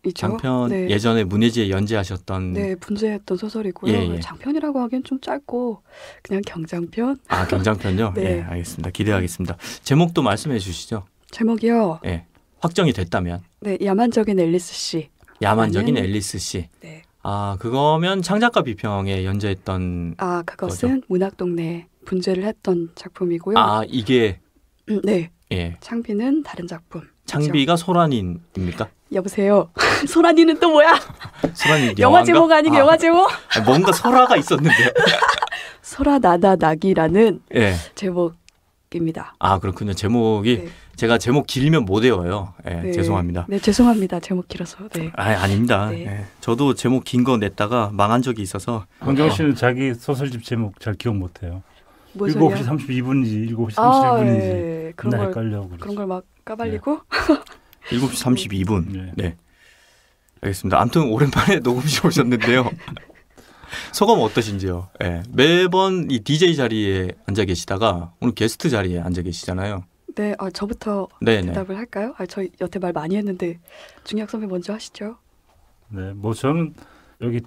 있죠? 장편 네. 예전에 문예지에 연재하셨던 네 분재했던 소설이고요. 예, 예. 장편이라고 하기엔 좀 짧고 그냥 경장편. 아 경장편요? 네. 예, 알겠습니다. 기대하겠습니다. 제목도 말씀해 주시죠. 제목이요. 예, 확정이 됐다면. 네, 야만적인 앨리스 씨. 야만적인 아니면... 앨리스 씨. 네. 아, 그거면 창작가 비평에 연재했던 아, 그것은 거죠? 문학 동네 분재를 했던 작품이고요. 아, 이게 음, 네. 예. 창비는 다른 작품. 창비가 그렇죠? 소란인입니까? 여보세요. 소란이는 또 뭐야? 소란이 영화 제목 아니고 아, 영화 제목? 아, 뭔가 소라가 있었는데. 소라 나다 나기라는 예. 제목입니다. 아 그렇군요. 제목이 네. 제가 제목 길면 못 외워요. 네, 네. 죄송합니다. 네, 죄송합니다. 제목 길어서. 네. 아, 아닙니다. 네. 예, 저도 제목 긴 거 냈다가 망한 적이 있어서. 권경 씨는 자기 소설집 제목 잘 기억 못 해요. 7시 32분인지 7시 31분인지 아, 예, 그런 걸 헷갈려 그런 걸 막 까발리고 7시 32분. 네. 알겠습니다. 아무튼 오랜만에 녹음실 오셨는데요. 소감 어떠신지요? 네. 매번 이 DJ 자리에 앉아 계시다가 오늘 게스트 자리에 앉아 계시잖아요. 네, 아 저부터 네네. 네. 대답을 할까요? 아, 저 여태 말 많이 했는데 중약 선배 먼저 하시죠. 네, 뭐 저는 여기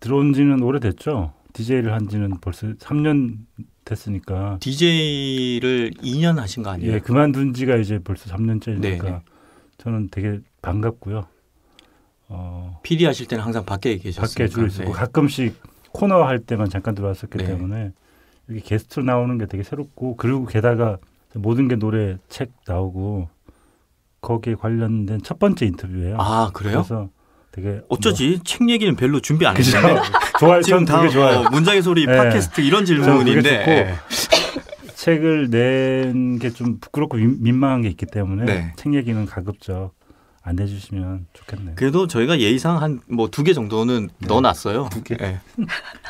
들어온 지는 오래됐죠. DJ를 한 지는 벌써 3년 됐으니까. DJ를 2년 하신 거 아니에요? 예, 그만둔 지가 이제 벌써 3년째니까 저는 되게 반갑고요. 어, PD 하실 때는 항상 밖에 계셨으니까. 밖에 줄있고 네. 가끔씩 코너 할 때만 잠깐 들어왔었기 네. 때문에 여기 게스트로 나오는 게 되게 새롭고 그리고 게다가 모든 게 노래 책 나오고 거기에 관련된 첫 번째 인터뷰예요. 아 그래요? 그래서 되게 어쩌지 뭐... 책 얘기는 별로 준비 안 했는데 좋아요. 지금 다 좋아요. 어, 문장의 소리 예. 팟캐스트 이런 질문인데 네. 책을 낸 게 좀 부끄럽고 민망한 게 있기 때문에 네. 책 얘기는 가급적 안 해주시면 좋겠네요. 그래도 저희가 예의상 한 뭐 두 개 정도는 네. 넣어놨어요. 두 개. 네.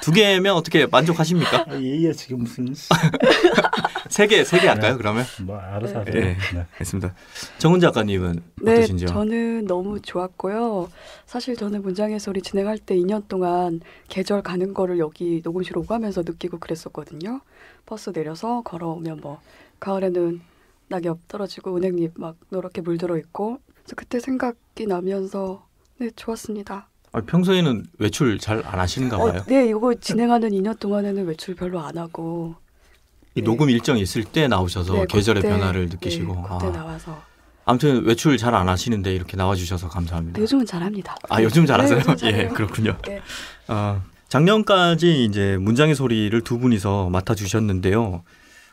두 개면 어떻게 만족하십니까? 아, 예의야 지금 무슨 세 개, 세 개 할까요? 네. 그러면 뭐 알아서 네. 하세요. 예, 네. 알겠습니다. 정훈 작가님은 네, 어떠신지요? 저는 너무 좋았고요. 사실 저는 문장의 소리 진행할 때 2년 동안 계절 가는 거를 여기 녹음실 오가면서 느끼고 그랬었거든요. 버스 내려서 걸어오면 뭐 가을에는 낙엽 떨어지고 은행잎 막 노랗게 물들어 있고 그래서 그때 생각이 나면서 네 좋았습니다. 아, 평소에는 외출 잘 안 하시는가 어, 봐요. 어, 네, 이거 진행하는 2년 동안에는 외출 별로 안 하고 이 네. 녹음 일정 있을 때 나오셔서 네, 계절의 그때, 변화를 느끼시고 네, 그때 아. 나와서 아무튼 외출 잘 안 하시는데 이렇게 나와주셔서 감사합니다. 네, 요즘은 잘합니다. 아 요즘 잘하세요? 네, 요즘 예, 그렇군요. 네. 아, 작년까지 이제 문장의 소리를 두 분이서 맡아주셨는데요.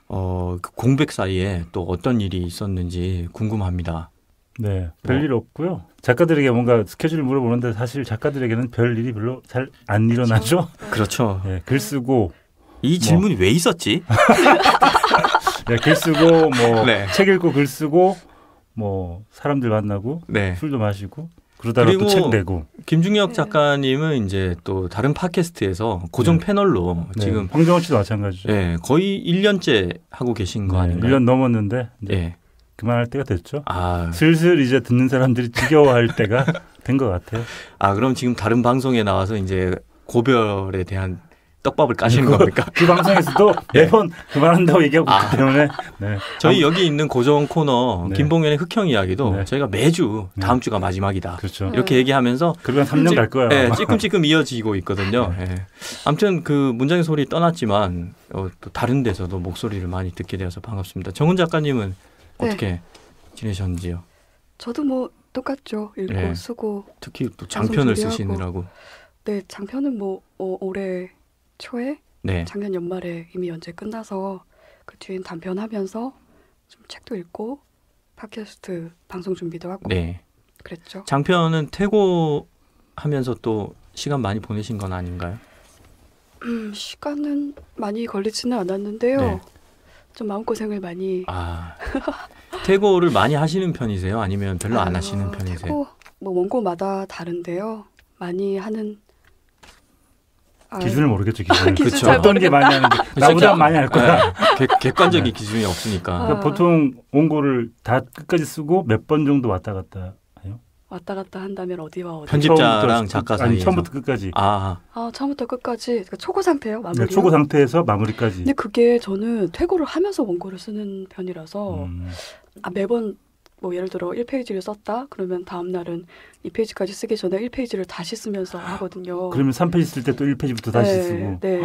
어, 그 공백 사이에 또 어떤 일이 있었는지 궁금합니다. 네, 별일 뭐 어. 없고요. 작가들에게 뭔가 스케줄을 물어보는데 사실 작가들에게는 별 일이 별로 잘안 그렇죠. 일어나죠. 네. 그렇죠. 네, 글 쓰고 이 뭐 질문이 뭐. 왜 있었지? 네, 글 쓰고 뭐책 네. 읽고 글 쓰고 뭐 사람들 만나고 네. 술도 마시고 그러다가 또 책 내고. 김중혁 작가님은 이제 또 다른 팟캐스트에서 고정 네. 패널로 네. 지금 황정원 씨도 마찬가지죠. 예, 네, 거의 1년째 하고 계신 거 아닌가요? 1년 넘었는데 네. 예. 그만할 때가 됐죠. 아. 슬슬 이제 듣는 사람들이 지겨워할 때가 된 것 같아요. 아 그럼 지금 다른 방송에 나와서 이제 고별에 대한 떡밥을 까시는 그, 겁니까? 그 방송에서도 예. 매번 그만한다고 얘기하고 아. 있기 때문에 네. 저희 여기 있는 고정 코너 네. 김봉현의 흑형 이야기도 네. 저희가 매주 네. 다음 주가 마지막이다. 그렇죠. 이렇게 음. 얘기하면서 그러면 3년 갈 거예요. 네, 찔끔찔끔 이어지고 있거든요. 네. 예. 아무튼 그 문장의 소리 떠났지만 어, 또 다른 데서도 목소리를 많이 듣게 되어서 반갑습니다. 정훈 작가님은 네. 어떻게 네. 지내셨는지요? 저도 뭐 똑같죠. 읽고 네. 쓰고 특히 또 장편을 쓰시느라고. 네, 장편은 뭐 어, 올해 초에 네. 작년 연말에 이미 연재 끝나서 그 뒤엔 단편 하면서 좀 책도 읽고 팟캐스트 방송 준비도 하고 네. 그랬죠. 장편은 퇴고하면서 또 시간 많이 보내신 건 아닌가요? 음, 시간은 많이 걸리지는 않았는데요. 네. 좀 마음고생을 많이. 아, 태고를 많이 하시는 편이세요? 아니면 별로 아안 아, 하시는 편이세요? 태고 뭐 원고마다 다른데요. 많이 하는 아, 기준을 모르겠죠 기준을 기준 그렇죠. 어떤 게 많이 하는지 나보다 많이 할 거야 네, 객, 관적인 네. 기준이 없으니까 그러니까 보통 원고를 다 끝까지 쓰고 몇 번 정도 왔다 갔다 왔다 갔다 한다면 어디와 어디? 편집자랑 작가 사이에서 아니, 처음부터 끝까지. 아, 아 처음부터 끝까지 그러니까 초고 상태요 마무리. 네, 초고 상태에서 마무리까지. 근데 그게 저는 퇴고를 하면서 원고를 쓰는 편이라서 음. 아, 매번 뭐 예를 들어 1페이지를 썼다 그러면 다음 날은 2페이지까지 쓰기 전에 1페이지를 다시 쓰면서 아, 하거든요. 그러면 3페이지 쓸 때 또 1페이지부터 다시 네, 쓰고. 네.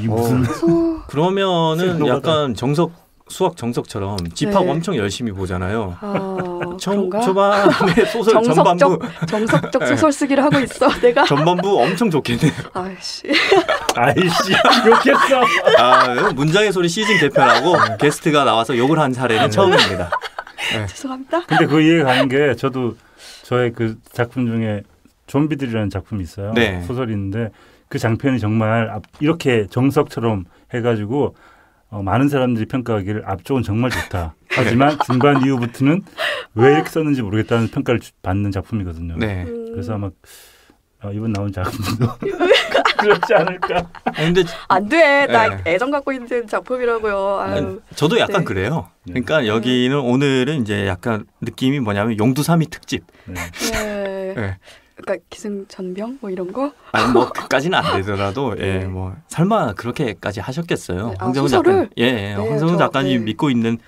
이 무슨 그 그러면은 약간 정석 수학 정석처럼 집합 네. 엄청 열심히 보잖아요. 아, 정, 초반에 소설 정석적, 전반부 정석적 네. 소설 쓰기를 하고 있어 내가 전반부 엄청 좋겠네요. 아이씨 아이씨 아, 욕했어. 아, 아 문장의 소리 시즌 개편하고 게스트가 나와서 욕을 한 사례는 네. 처음입니다. 네. 죄송합니다. 근데 그 이해 가는 게 저도 저의 그 작품 중에 좀비들이라는 작품이 있어요. 네. 소설이 데그 장편이 정말 이렇게 정석처럼 해가지고 어, 많은 사람들이 평가하기를 앞쪽은 정말 좋다. 네. 하지만 중반 이후부터는 왜 이렇게 썼는지 모르겠다는 평가를 받는 작품이거든요. 네. 음. 그래서 아마 어, 이번 나온 작품도 그렇지 않을까. 아니, 근데 안 돼. 나 네. 애정 갖고 있는 작품이라고요. 아유. 저도 약간 네. 그래요. 네. 그러니까 네. 여기는 오늘은 이제 약간 느낌이 뭐냐면 용두사미 특집. 네. 네. 그러니까 기승전병 뭐 이런 거? 아니 뭐 그까지는 안 되더라도 네. 예뭐 설마 그렇게까지 하셨겠어요. 네. 아, 황정은 작가 예, 예. 네, 황정은 네. 작가님 믿고 있는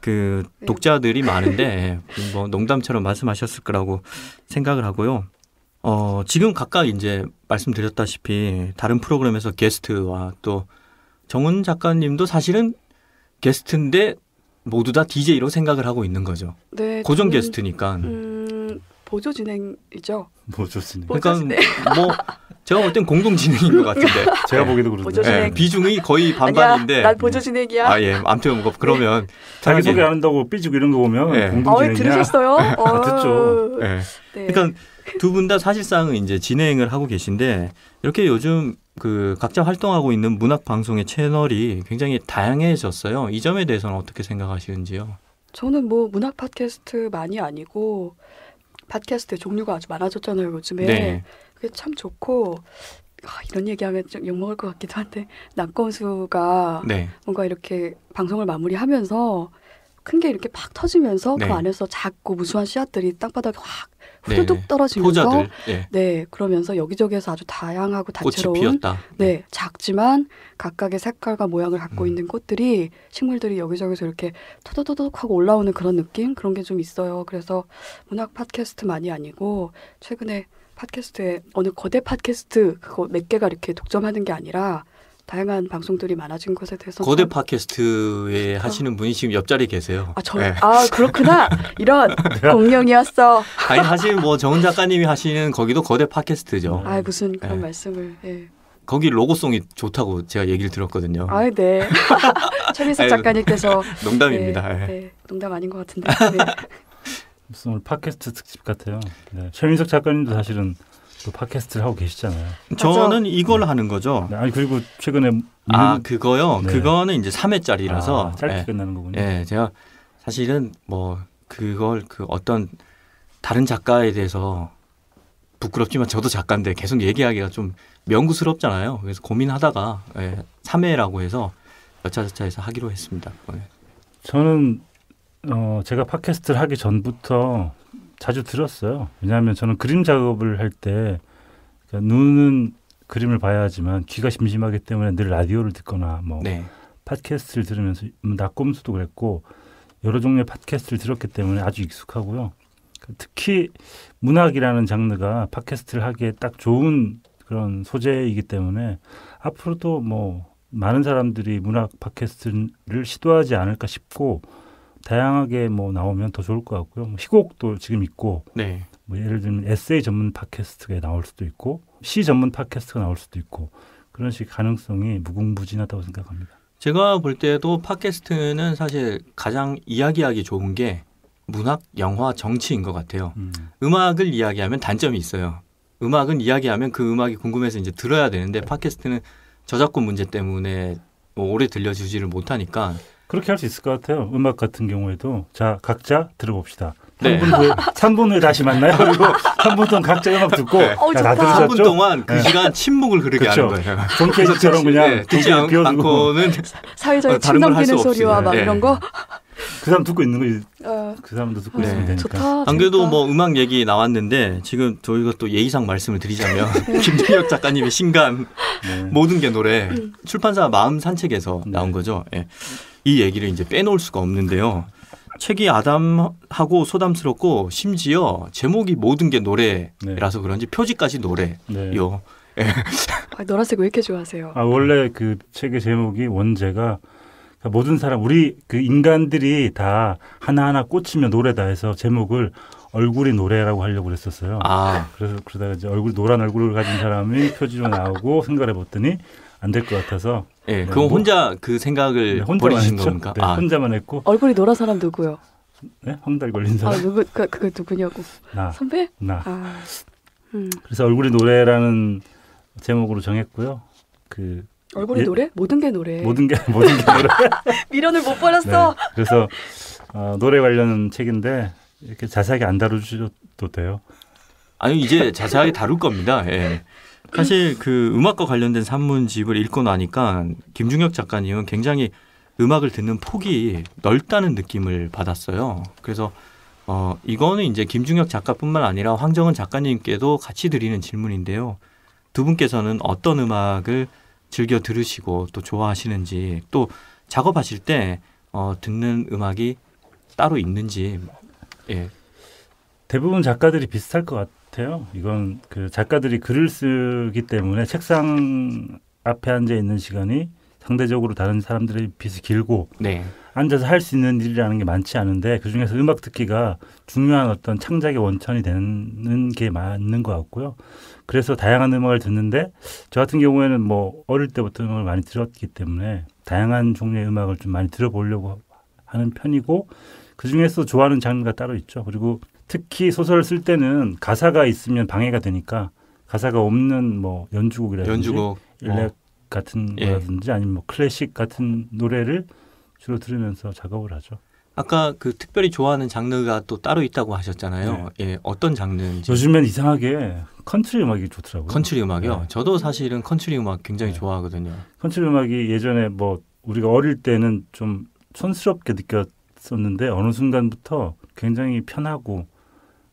그 네. 독자들이 많은데 예, 뭐 농담처럼 말씀하셨을 거라고 생각을 하고요. 어, 지금 각각 이제 말씀드렸다시피 다른 프로그램에서 게스트와 또 정은 작가님도 사실은 게스트인데 모두 다 DJ로 생각을 하고 있는 거죠. 네, 고정 저는, 게스트니까. 음. 보조 진행이죠. 보조 진행. 보조 진행. 그러니까 뭐 제가 볼땐 공동 진행인 것 같은데. 제가 보기도 그렇네요. 네, 비중이 거의 반반인데. 아니야, 난 보조 진행이야. 아 예. 아무튼 뭐 그러면 네. 자기 소개 한다고 삐지 이런 거 보면 네. 공동 진행이야. 어, 들으셨어요? 어. 듣죠. 네. 네. 그러니까 두 분 다사실상 이제 진행을 하고 계신데 이렇게 요즘 그 각자 활동하고 있는 문학 방송의 채널이 굉장히 다양해졌어요. 이 점에 대해서는 어떻게 생각하시는지요? 저는 뭐 문학 팟캐스트 많이 아니고 팟캐스트 종류가 아주 많아졌잖아요 요즘에 네. 그게 참 좋고 아, 이런 얘기하면 좀 욕먹을 것 같기도 한데 남건수가 네. 뭔가 이렇게 방송을 마무리하면서 큰 게 이렇게 팍 터지면서 그 네. 그 안에서 작고 무수한 씨앗들이 땅바닥에 확 네. 둑 떨어지면서 네. 네. 그러면서 여기저기에서 아주 다양하고 다채로운 네, 네 작지만 각각의 색깔과 모양을 갖고 음. 있는 꽃들이 식물들이 여기저기서 이렇게 토도도독하고 올라오는 그런 느낌 그런 게 좀 있어요. 그래서 문학 팟캐스트만이 아니고 최근에 팟캐스트에 어느 거대 팟캐스트 그거 몇 개가 이렇게 독점하는 게 아니라 다양한 방송들이 많아진 것에 대해서 거대 팟캐스트에 어. 하시는 분이 지금 옆자리 계세요. 아, 저, 네. 아 그렇구나. 이런 공룡이었어. 아니 사실 뭐 정은 작가님이 하시는 거기도 거대 팟캐스트죠. 아 무슨 네. 그런 네. 말씀을. 네. 거기 로고송이 좋다고 제가 얘기를 들었거든요. 아, 네. 최민석 작가님께서 농담입니다. 네, 네. 네, 농담 아닌 것 같은데. 무슨 오늘 팟캐스트 특집 같아요. 네. 최민석 작가님도 사실은 주 그 팟캐스트를 하고 계시잖아요. 저는 이걸 네. 하는 거죠. 네, 아니 그리고 최근에 아 그거요. 네. 그거는 이제 3회짜리라서 아, 짧게 예. 끝나는 거군요. 예, 제가 사실은 뭐 그걸 그 어떤 다른 작가에 대해서 부끄럽지만 저도 작가인데 계속 얘기하기가 좀 명구스럽잖아요. 그래서 고민하다가 예, 3회라고 해서 여차저차해서 하기로 했습니다. 그거는. 예. 저는 어, 제가 팟캐스트를 하기 전부터 자주 들었어요. 왜냐하면 저는 그림 작업을 할때 그러니까 눈은 그림을 봐야지만 하 귀가 심심하기 때문에 늘 라디오를 듣거나 뭐 네. 팟캐스트를 들으면서 뭐 낙꼼수도 그랬고 여러 종류의 팟캐스트를 들었기 때문에 아주 익숙하고요. 그러니까 특히 문학이라는 장르가 팟캐스트를 하기에 딱 좋은 그런 소재이기 때문에 앞으로도 뭐 많은 사람들이 문학 팟캐스트를 시도하지 않을까 싶고 다양하게 뭐 나오면 더 좋을 것 같고요. 뭐 희곡도 지금 있고 네. 뭐 예를 들면 에세이 전문 팟캐스트가 나올 수도 있고 시 전문 팟캐스트가 나올 수도 있고 그런 식 가능성이 무궁무진하다고 생각합니다. 제가 볼 때도 팟캐스트는 사실 가장 이야기하기 좋은 게 문학, 영화, 정치인 것 같아요. 음. 음악을 이야기하면 단점이 있어요. 음악은 이야기하면 그 음악이 궁금해서 이제 들어야 되는데 팟캐스트는 저작권 문제 때문에 뭐 오래 들려주지를 못하니까 그렇게 할 수 있을 것 같아요. 음악 같은 경우에도 자 각자 들어봅시다. 네. 3분 후에, 3분 후에 다시 만나요. 그리고 3분 동안 각자 음악 듣고 네. 어, 야, 3분 동안 그 네. 시간 침묵을 그리게 그렇 하는 거예요. 돈케이처럼 그냥 네, 듣지 않고는 사회적인 어, 침 넘기는 소리와 막 네. 이런 거. 그 사람 듣고 있는 거지. 어. 그 사람도 듣고 네. 있으면 되니까. 좋다, 안 그래도 뭐 음악 얘기 나왔는데 지금 저희가 또 예의상 말씀을 드리자면 네. 김준혁 작가님의 신간 네. 모든 게 노래 음. 출판사 마음 산책에서 나온 거죠. 예. 이 얘기를 이제 빼놓을 수가 없는데요. 책이 아담하고 소담스럽고 심지어 제목이 모든 게 노래라서 네. 그런지 표지까지 노래요. 네. 예. 아, 노란색 왜 이렇게 좋아하세요? 아 원래 그 책의 제목이 원제가 그러니까 모든 사람 우리 그 인간들이 다 하나하나 꽂히면 노래다 해서 제목을 얼굴이 노래라고 하려고 그랬었어요. 아. 그래서 그러다가 이제 얼굴 노란 얼굴을 가진 사람이 표지로 나오고 생각해 봤더니 안 될 것 같아서 예, 네, 그건 뭐, 혼자 그 생각을 네, 버리신 겁니까? 네, 아. 혼자만 했고 얼굴이 노란 사람 누구요? 네? 황달 걸린 아, 사람. 아 누구 그, 그게 누구냐고? 나 선배? 나. 아. 음. 그래서 얼굴이 노래라는 제목으로 정했고요. 그 얼굴이 예, 노래? 모든 게 노래. 모든 게 모든 게 노래. 미련을 못 버렸어. 네, 그래서 어, 노래 관련 책인데 이렇게 자세하게 안 다루셔도 돼요. 아니 이제 자세하게 다룰 겁니다. 예. 사실 그 음악과 관련된 산문집을 읽고 나니까 김중혁 작가님은 굉장히 음악을 듣는 폭이 넓다는 느낌을 받았어요. 그래서 어, 이거는 이제 김중혁 작가뿐만 아니라 황정은 작가님께도 같이 드리는 질문인데요. 두 분께서는 어떤 음악을 즐겨 들으시고 또 좋아하시는지 또 작업하실 때 어, 듣는 음악이 따로 있는지 예. 대부분 작가들이 비슷할 것 같아요. 같아요. 이건 그 작가들이 글을 쓰기 때문에 책상 앞에 앉아 있는 시간이 상대적으로 다른 사람들에 비해서 길고 네. 앉아서 할 수 있는 일이라는 게 많지 않은데 그 중에서 음악 듣기가 중요한 어떤 창작의 원천이 되는 게 맞는 것 같고요. 그래서 다양한 음악을 듣는데 저 같은 경우에는 뭐 어릴 때부터 음악을 많이 들었기 때문에 다양한 종류의 음악을 좀 많이 들어보려고 하는 편이고 그 중에서 좋아하는 장르가 따로 있죠. 그리고 특히 소설을 쓸 때는 가사가 있으면 방해가 되니까 가사가 없는 뭐 연주곡이라든지 연주곡, 일렉 어. 같은 예. 거라든지 아니면 뭐 클래식 같은 노래를 주로 들으면서 작업을 하죠. 아까 그 특별히 좋아하는 장르가 또 따로 있다고 하셨잖아요. 네. 예, 어떤 장르인지. 요즘엔 이상하게 컨트리 음악이 좋더라고요. 컨트리 음악이요? 네. 저도 사실은 컨트리 음악 굉장히 네. 좋아하거든요. 컨트리 음악이 예전에 뭐 우리가 어릴 때는 좀 촌스럽게 느꼈었는데 어느 순간부터 굉장히 편하고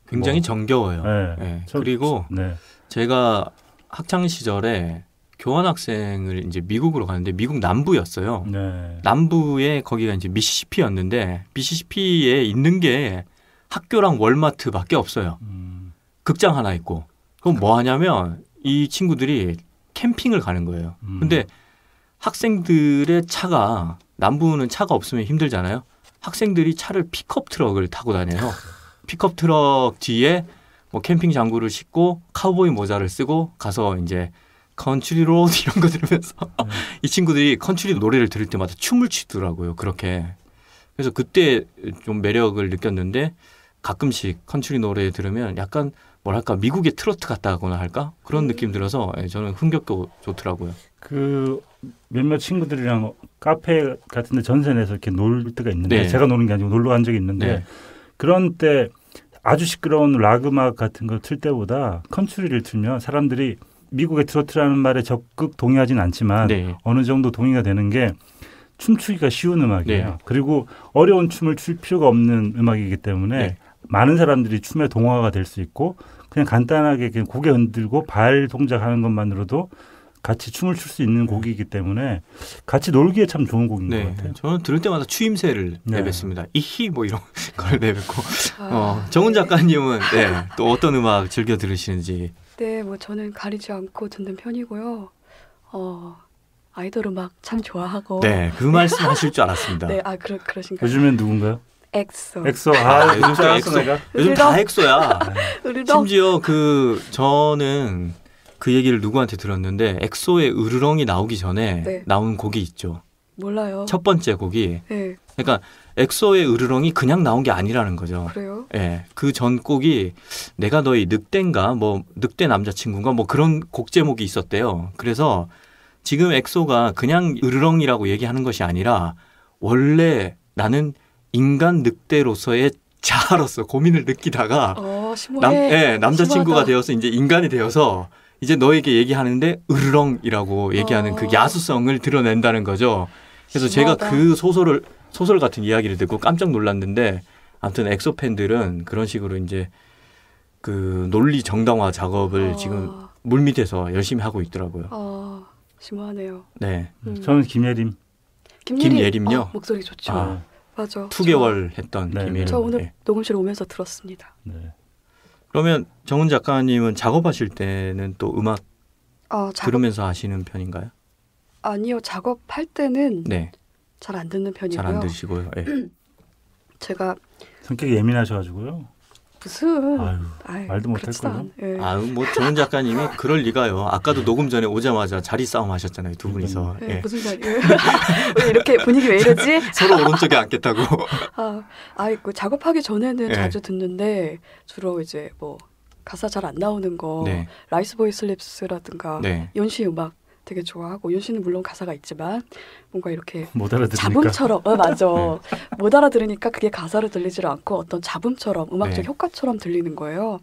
굉장히 뭐. 정겨워요. 네. 네. 저, 그리고 네. 제가 학창 시절에 교환학생을 이제 미국으로 가는데 미국 남부였어요. 네. 남부에 거기가 이제 미시시피였는데 미시시피에 있는 게 학교랑 월마트밖에 없어요. 음. 극장 하나 있고. 그럼 뭐 하냐면 이 친구들이 캠핑을 가는 거예요. 음. 근데 학생들의 차가 남부는 차가 없으면 힘들잖아요. 학생들이 차를 픽업 트럭을 타고 다녀요. 픽업 트럭 뒤에 뭐 캠핑 장구를 신고 카우보이 모자를 쓰고 가서 이제 컨츄리 로드 이런 거 들으면서 음. 이 친구들이 컨츄리 노래를 들을 때마다 춤을 추더라고요. 그렇게. 그래서 그때 좀 매력을 느꼈는데 가끔씩 컨츄리 노래 들으면 약간 뭐랄까 미국의 트로트 같다거나 할까 그런 음. 느낌 들어서 예, 저는 흥겹고 좋더라고요. 그 몇몇 친구들이랑 카페 같은데 전세 내서 이렇게 놀 때가 있는데 네. 제가 노는 게 아니고 놀러 간 적이 있는데 네. 그런 때 아주 시끄러운 락 음악 같은 걸 틀 때보다 컨츄리를 틀면 사람들이 미국의 트로트라는 말에 적극 동의하진 않지만 네. 어느 정도 동의가 되는 게 춤추기가 쉬운 음악이에요. 네. 그리고 어려운 춤을 출 필요가 없는 음악이기 때문에 네. 많은 사람들이 춤에 동화가 될 수 있고 그냥 간단하게 그냥 고개 흔들고 발 동작하는 것만으로도 같이 춤을 출 수 있는 음. 곡이기 때문에 같이 놀기에 참 좋은 곡인 네, 것 같아요. 저는 들을 때마다 추임새를 네. 내뱉습니다. 이히 뭐 이런 걸 내뱉고 아. 어, 정훈 작가님은 네, 또 어떤 음악 즐겨 들으시는지 네, 뭐 저는 가리지 않고 듣는 편이고요. 어, 아이돌 음악 참 좋아하고 네, 그 네. 말씀 하실 줄 알았습니다. 네, 아 그러, 그러신가요? 요즘엔 누군가요? 엑소. 엑소. 아, 아 요즘 다 엑소. 요즘 다 엑소야. 심지어 그 저는 그 얘기를 누구한테 들었는데 엑소의 으르렁이 나오기 전에 네. 나온 곡이 있죠. 몰라요. 첫 번째 곡이. 네. 그러니까 엑소의 으르렁이 그냥 나온 게 아니라는 거죠. 그래요? 예. 그전 곡이 내가 너의 늑대인가 뭐 늑대 남자친구인가 뭐 그런 곡 제목이 있었대요. 그래서 지금 엑소가 그냥 으르렁이라고 얘기하는 것이 아니라 원래 나는 인간 늑대로서의 자아로서 고민을 느끼다가 어, 남, 예, 남자친구가 심오하다. 되어서 이제 인간이 되어서 이제 너에게 얘기하는데 으르렁이라고 얘기하는 그 어. 그 야수성을 드러낸다는 거죠. 그래서 심하다. 제가 그 소설을 소설 같은 이야기를 듣고 깜짝 놀랐는데 아무튼 엑소 팬들은 그런 식으로 이제 그 논리 정당화 작업을 어. 지금 물밑에서 열심히 하고 있더라고요. 어, 심하네요. 네. 음. 저는 김예림. 김예림. 요 어, 목소리 좋죠. 아. 맞아. 2개월 저, 했던 네. 네. 김예림. 저 오늘 네. 녹음실 오면서 들었습니다. 네. 그러면 정훈 작가님은 작업하실 때는 또 음악 아, 작업... 들으면서 하시는 편인가요? 아니요, 작업할 때는 네. 잘안 듣는 편이고요. 잘안 드시고요. 네. 제가 성격이 예민하셔가지고요. 무슨 그 아유, 아유, 말도 못할걸요. 예. 아유 뭐 정은 작가님이 그럴 리가요. 아까도 녹음 전에 오자마자 자리 싸움 하셨잖아요 두 분이서. 네, 예. 무슨 자리? 예. 왜 이렇게 분위기 왜 이러지? 서로 오른쪽에 앉겠다고. 아, 아이고 그 작업하기 전에는 예. 자주 듣는데 주로 이제 뭐 가사 잘 안 나오는 거 네. 라이스 보이슬 립스라든가 네. 연시 음악 되게 좋아하고 요시는 물론 가사가 있지만 뭔가 이렇게 자음처럼 어, 맞아 네. 못 알아들으니까 그게 가사로 들리질 않고 어떤 자음처럼 음악적 네. 효과처럼 들리는 거예요.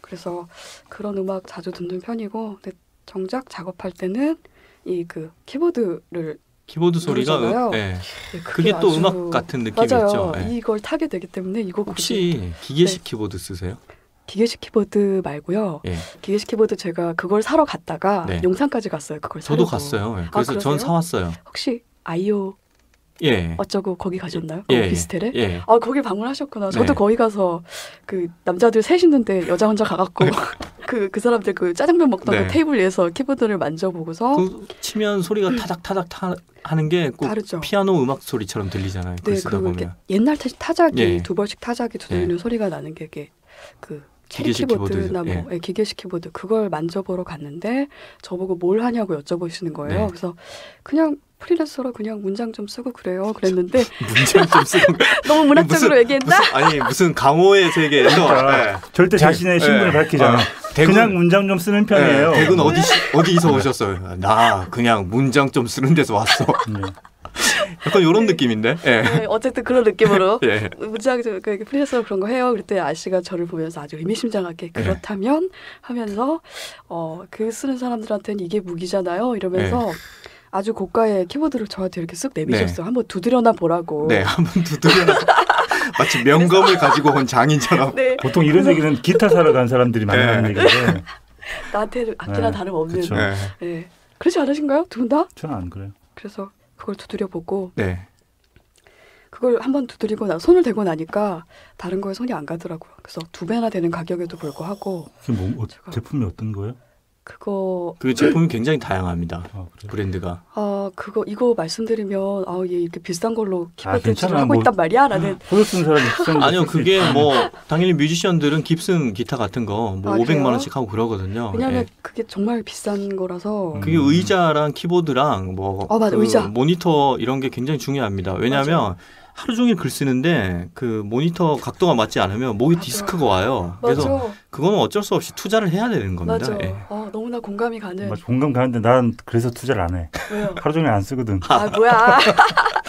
그래서 그런 음악 자주 듣는 편이고 근데 정작 작업할 때는 이 그 키보드를 키보드 소리가 그, 네. 네, 그게, 또 음악 같은 느낌이죠. 맞아요. 네. 이걸 타게 되기 때문에 이거 혹시 기계식 네. 키보드 쓰세요? 기계식 키보드 말고요. 예. 기계식 키보드 제가 그걸 사러 갔다가 네. 용산까지 갔어요. 그걸 저도 사 갔어요. 예. 아, 그래서 전 사왔어요. 혹시 아이오 예. 어쩌고 거기 가셨나요? 예, 예. 비스텔에? 예. 아 거기 방문하셨구나. 저도 네. 거기 가서 그 남자들 셋 있는데 여자 혼자 가갖고 그그 네. 그 사람들 그 짜장면 먹던 그 네. 그 테이블 위에서 키보드를 만져보고서 그 치면 소리가 타닥타닥 타, 하는 게꼭 다르죠. 피아노 음악 소리처럼 들리잖아요. 그 네, 그 보면. 옛날 타작이 네. 두 벌씩 타작이 두드리는 네. 소리가 나는 게 이게 그 체리키보드 키보드, 예. 나무, 예. 기계식 키보드 그걸 만져보러 갔는데 저보고 뭘 하냐고 여쭤보시는 거예요. 네. 그래서 그냥 프리랜서로 그냥 문장 좀 쓰고 그래요. 그랬는데 문장 좀 쓰고 너무 문학적으로 무슨, 얘기했나? 무슨, 아니 무슨 강호의 세계에서 그러니까 네. 절대 자신의 신분을 네. 밝히잖아. 아, 대군, 그냥 문장 좀 쓰는 네, 편이에요. 대군 네. 어디 어디서 오셨어요? 나 그냥 문장 좀 쓰는 데서 왔어. 약간 이런 네. 느낌인데. 예. 네, 어쨌든 그런 느낌으로 예. 무지하게 그 프리랜서로 그런 거 해요. 그때 아씨가 저를 보면서 아주 의미심장하게 네. 그렇다면 예. 하면서 어, 그 쓰는 사람들한테는 이게 무기잖아요. 이러면서. 네. 아주 고가의 키보드를 저한테 이렇게 쓱 내미셨어요. 네. 한번 두드려나 보라고. 네, 한번 두드려나. 마치 명검을 가지고 온 장인처럼. 네. 보통 이런 얘기는 기타 사러 간 사람들이 많이 하는 얘기인데. 나한테 악기나 다름없는. 네. 그렇지 않으신가요? 두 분 다? 저는 안 그래요. 그래서 그걸 두드려 보고 네. 그걸 한번 두드리고 나 손을 대고 나니까 다른 거에 손이 안 가더라고요. 그래서 두 배나 되는 가격에도 아, 불구하고 뭐, 어, 제 제품이 어떤 거예요? 그거 그 제품이 굉장히 다양합니다. 아, 브랜드가. 아 그거 이거 말씀드리면 아얘 이렇게 비싼 걸로 키보 아, 하고 뭐, 있단 말이야라는. 호주 음. 는 사람이 아니요 그게 뭐 당연히 뮤지션들은 깁슨 기타 같은 거뭐 아, 500만 원씩 하고 그러거든요. 왜냐하면 예. 그게 정말 비싼 거라서. 음. 그게 의자랑 키보드랑 뭐. 어 맞아 그 의자. 모니터 이런 게 굉장히 중요합니다. 왜냐하면 맞아. 하루 종일 글 쓰는데 그 모니터 각도가 맞지 않으면 목이 맞아. 디스크가 와요. 그래서 그거는 어쩔 수 없이 투자를 해야 되는 겁니다. 맞아. 예. 아, 너무나 공감이 가는. 맞아, 공감 가는데 난 그래서 투자를 안 해. 왜요? 하루 종일 안 쓰거든. 아 뭐야.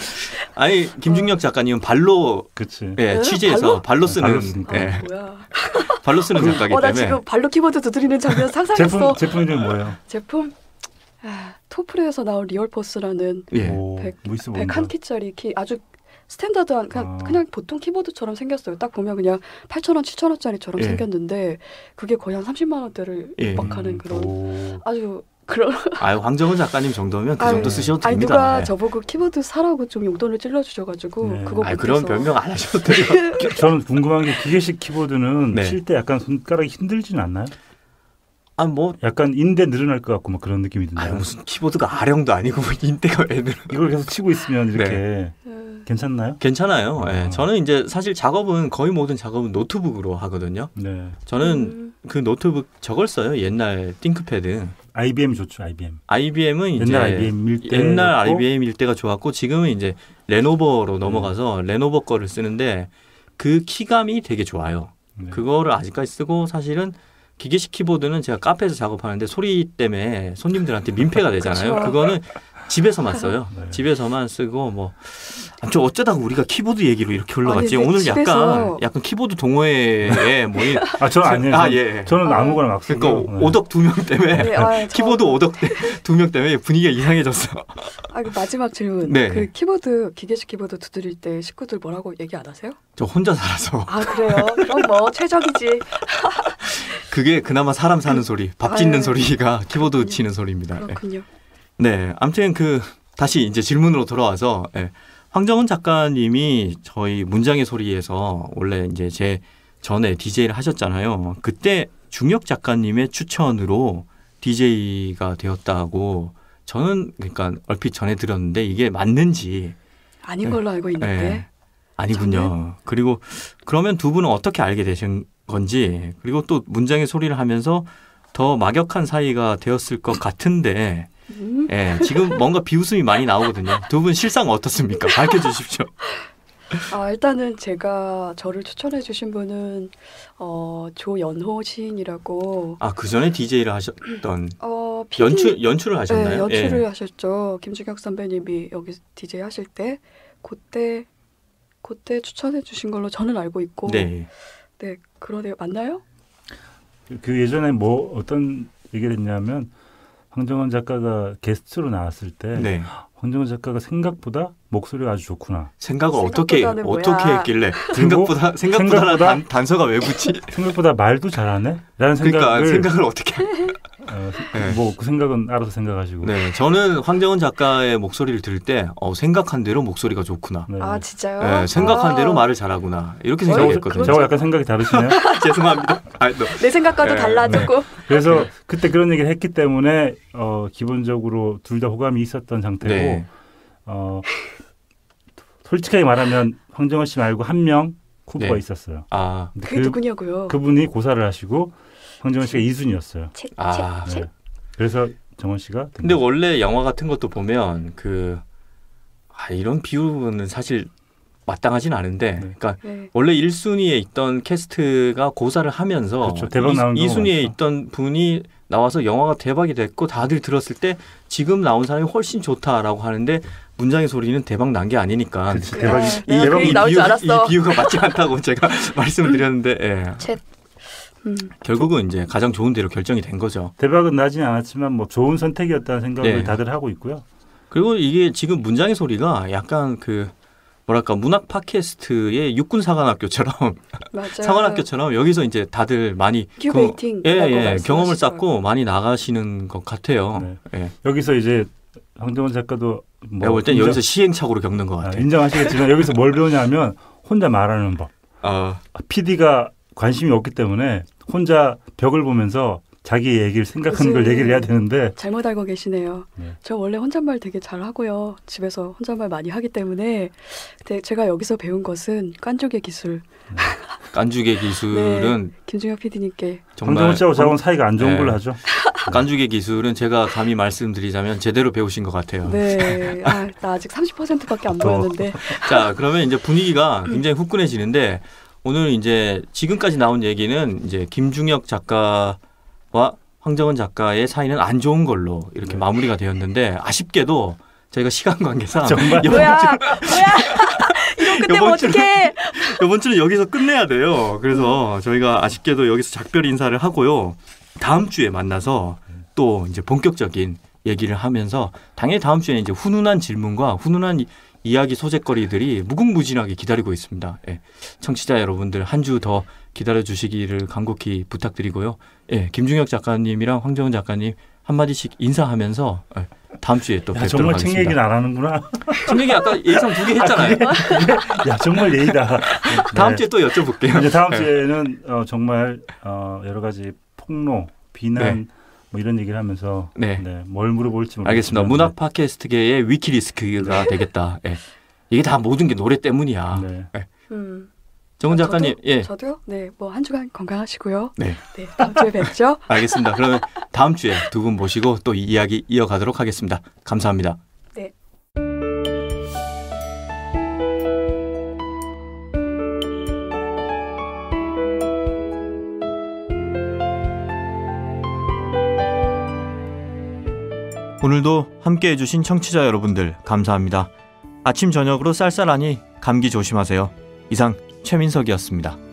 아니 김중력 작가님은 발로 그치. 예, 네? 취재해서 발로, 발로 쓰는 발로 쓰니까. 아, 예. 아, 뭐야. 발로 쓰는 어, 작가기 어, 때문에. 나 지금 발로 키보드 두드리는 장면 상상했어. 제품 제품 이름 뭐예요? 제품 아, 토프에서 나온 리얼포스라는 예. 100, 101kg짜리 키 아주 스탠다드한 그냥, 아. 그냥 보통 키보드처럼 생겼어요. 딱 보면 그냥 8천 원, 7천 원짜리처럼 예. 생겼는데 그게 거의 한 30만 원대를 예. 육박하는 예. 그런 오. 아주 그런. 아유 황정은 작가님 정도면 그 아유, 정도 쓰셔도 아니, 아니 누가 네. 저보고 키보드 사라고 좀 용돈을 찔러 주셔가지고 네. 그거. 아 그런 변명 안 하셔도 돼요. 저는 궁금한 게 기계식 키보드는 네. 칠때 약간 손가락이 힘들지는 않나요? 아, 뭐 약간 인대 늘어날 것 같고 막 그런 느낌이 든다. 아, 무슨 키보드가 아령도 아니고 뭐 인대가 왜 늘어? 이걸 계속 치고 있으면 이렇게 네. 괜찮나요? 괜찮아요. 아. 네. 저는 이제 사실 작업은 거의 모든 작업은 노트북으로 하거든요. 네. 저는 음. 그 노트북 저걸 써요. 옛날 띵크패드. IBM 좋죠. IBM. IBM은 이제 IBM일 때 옛날 IBM일 때가 좋았고 지금은 이제 레노버로 음. 넘어가서 음. 레노버 거를 쓰는데 그 키감이 되게 좋아요. 네. 그거를 아직까지 쓰고 사실은 기계식 키보드는 제가 카페에서 작업하는데 소리 때문에 손님들한테 민폐가 되잖아요. 그렇죠. 그거는 집에서만 네. 써요. 네. 집에서만 쓰고 뭐. 저 어쩌다가 우리가 키보드 얘기로 이렇게 흘러갔지. 아니, 오늘 약간 약간 키보드 동호회에 뭐. 아저 아니에요. 아 예. 저는 아, 무거나막 그러니까 쓰고. 그러니까 네. 오덕 두 명 때문에 네, 아, 아, 키보드 오덕 두 명 때문에 분위기가 이상해졌어. 아 그 마지막 질문. 네. 그 키보드 기계식 키보드 두드릴 때 식구들 뭐라고 얘기 안 하세요? 저 혼자 살아서. 아 그래요? 그럼 뭐 최적이지. 그게 그나마 사람 사는 그 소리, 밥 짓는 아유. 소리가 키보드 그렇군요. 치는 소리입니다. 예. 그렇군요. 네, 아무튼 그 다시 이제 질문으로 돌아와서 예. 황정은 작가님이 저희 문장의 소리에서 원래 이제 제 전에 DJ를 하셨잖아요. 그때 중혁 작가님의 추천으로 DJ가 되었다고 저는 그러니까 얼핏 전해드렸는데 이게 맞는지 아닌 걸로 예. 알고 있는데 예. 아니군요. 저는? 그리고 그러면 두 분은 어떻게 알게 되신 건지 그리고 또 문장의 소리를 하면서 더 막역한 사이가 되었을 것 같은데 예, 지금 뭔가 비웃음이 많이 나오거든요. 두 분 실상 어떻습니까? 밝혀주십시오. 아, 일단은 제가 저를 추천해 주신 분은 어, 조연호 시인이라고 아, 그 전에 DJ를 하셨던 어, PD, 연출 연출을 하셨나요? 네, 연출을 예. 하셨죠. 김주혁 선배님이 여기 DJ 하실 때 그때 그때 추천해 주신 걸로 저는 알고 있고 네. 네, 그러네요. 맞나요? 그 예전에 뭐 어떤 얘기를 했냐면 황정원 작가가 게스트로 나왔을 때 네. 황정원 작가가 생각보다 목소리가 아주 좋구나. 생각을 어떻게 어떻게 했길래 생각보다 생각보다, 생각보다 단, 서가왜 붙지? 생각보다 말도 잘하네. 라는 생각을 그러니까 생각을 어떻게 어, 네. 뭐그 생각은 알아서 생각하시고. 네, 저는 황정은 작가의 목소리를 들을 때 어, 생각한 대로 목소리가 좋구나. 네. 아 진짜요? 네, 생각한 아. 대로 말을 잘하구나 이렇게 생각했거든요. 저와 약간 생각이 다르시네요. 아, 죄송합니다. 아, 내 생각과도 네. 달라 조금. 네. 그래서 그때 그런 얘기를 했기 때문에 어, 기본적으로 둘 다 호감이 있었던 상태고. 어, 솔직하게 말하면 황정호 씨 말고 한명 후보가 네. 있었어요. 아, 그게 그, 누구냐고요? 그분이 고사를 하시고 황정호 씨가 2순위였어요. 아, 책, 네. 그래서 정원 씨가. 근데 원래 영화 같은 것도 보면 그 아, 이런 비유는 사실 마땅하진 않은데, 네. 그러니까 네. 원래 1순위에 있던 캐스트가 고사를 하면서 그렇죠. 2순위에 있던 분이 나와서 영화가 대박이 됐고 다들 들었을 때 지금 나온 사람이 훨씬 좋다라고 하는데 문장의 소리는 대박 난 게 아니니까 그치, 대박, 네. 이, 대박 이, 나올 비유, 줄 알았어. 이 비유가 맞지 않다고 제가 말씀을 드렸는데 예. 제, 음. 결국은 이제 가장 좋은 대로 결정이 된 거죠. 대박은 나진 않았지만 뭐 좋은 선택이었다는 생각을 네. 다들 하고 있고요. 그리고 이게 지금 문장의 소리가 약간 그 뭐랄까 문학 팟캐스트의 육군 사관학교처럼 사관학교처럼 여기서 이제 다들 많이 경, 예, 예, 경험을 쌓고 많이 나가시는 것 같아요. 네. 예. 여기서 이제 황정원 작가도 뭐 내가 볼땐 여기서 시행착오를 겪는 것 아, 같아요. 인정하시겠지만 여기서 뭘 배우냐면 혼자 말하는 법. 아. PD가 아, 관심이 없기 때문에 혼자 벽을 보면서 자기 얘기를 생각하는 걸 얘기를 해야 되는데 잘못 알고 계시네요. 네. 저 원래 혼잣말 되게 잘 하고요. 집에서 혼잣말 많이 하기 때문에 제가 여기서 배운 것은 깐죽의 기술. 네. 깐죽의 기술은 네. 김중혁 PD님께 정말 씨하고 저하고 사이가 안 좋은 네. 걸로 하죠. 깐죽의 기술은 제가 감히 말씀드리자면 제대로 배우신 것 같아요. 네, 아, 나 아직 30%밖에 안 어. 보였는데. 자, 그러면 이제 분위기가 굉장히 후끈해지는데 오늘 이제 지금까지 나온 얘기는 이제 김중혁 작가 작가와 황정은 작가의 사이는 안 좋은 걸로 이렇게 네. 마무리가 되었는데 아쉽게도 저희가 시간 관계상 정말 뭐야 주... 뭐야 이거 끝내 이번 주는 여기서 끝내야 돼요. 그래서 저희가 아쉽게도 여기서 작별 인사를 하고요. 다음 주에 만나서 또 이제 본격적인 얘기를 하면서 당연히 다음 주에 이제 훈훈한 질문과 훈훈한 이야기 소재거리들이 무궁무진하게 기다리고 있습니다. 예. 청취자 여러분들 한 주 더 기다려 주시기를 간곡히 부탁드리고요. 예, 김중혁 작가님이랑 황정은 작가님 한 마디씩 인사하면서 예, 다음 주에 또 야, 뵙도록 정말 하겠습니다. 책 얘기는 안 하는구나. 책 얘기 아까 예상 두개 아, 했잖아요. 아, 게야 정말 예의다. 다음 네. 주에 또 여쭤볼게요. 이제 다음 네. 주에는 어, 정말 어, 여러 가지 폭로, 비난 네. 뭐 이런 얘기를 하면서 네. 네. 뭘 물어볼지 모르겠습니다. 문학 팟캐스트계의 위키리스크가 되겠다. 예. 이게 다 모든 게 노래 때문이야. 네. 예. 음. 정은 아, 작가님, 저도, 예. 저도요. 네, 뭐 한 주간 건강하시고요. 네. 네, 다음 주에 뵙죠. 알겠습니다. 그러면 다음 주에 두 분 모시고 또 이야기 이어가도록 하겠습니다. 감사합니다. 네. 오늘도 함께 해주신 청취자 여러분들 감사합니다. 아침 저녁으로 쌀쌀하니 감기 조심하세요. 이상 최민석이었습니다.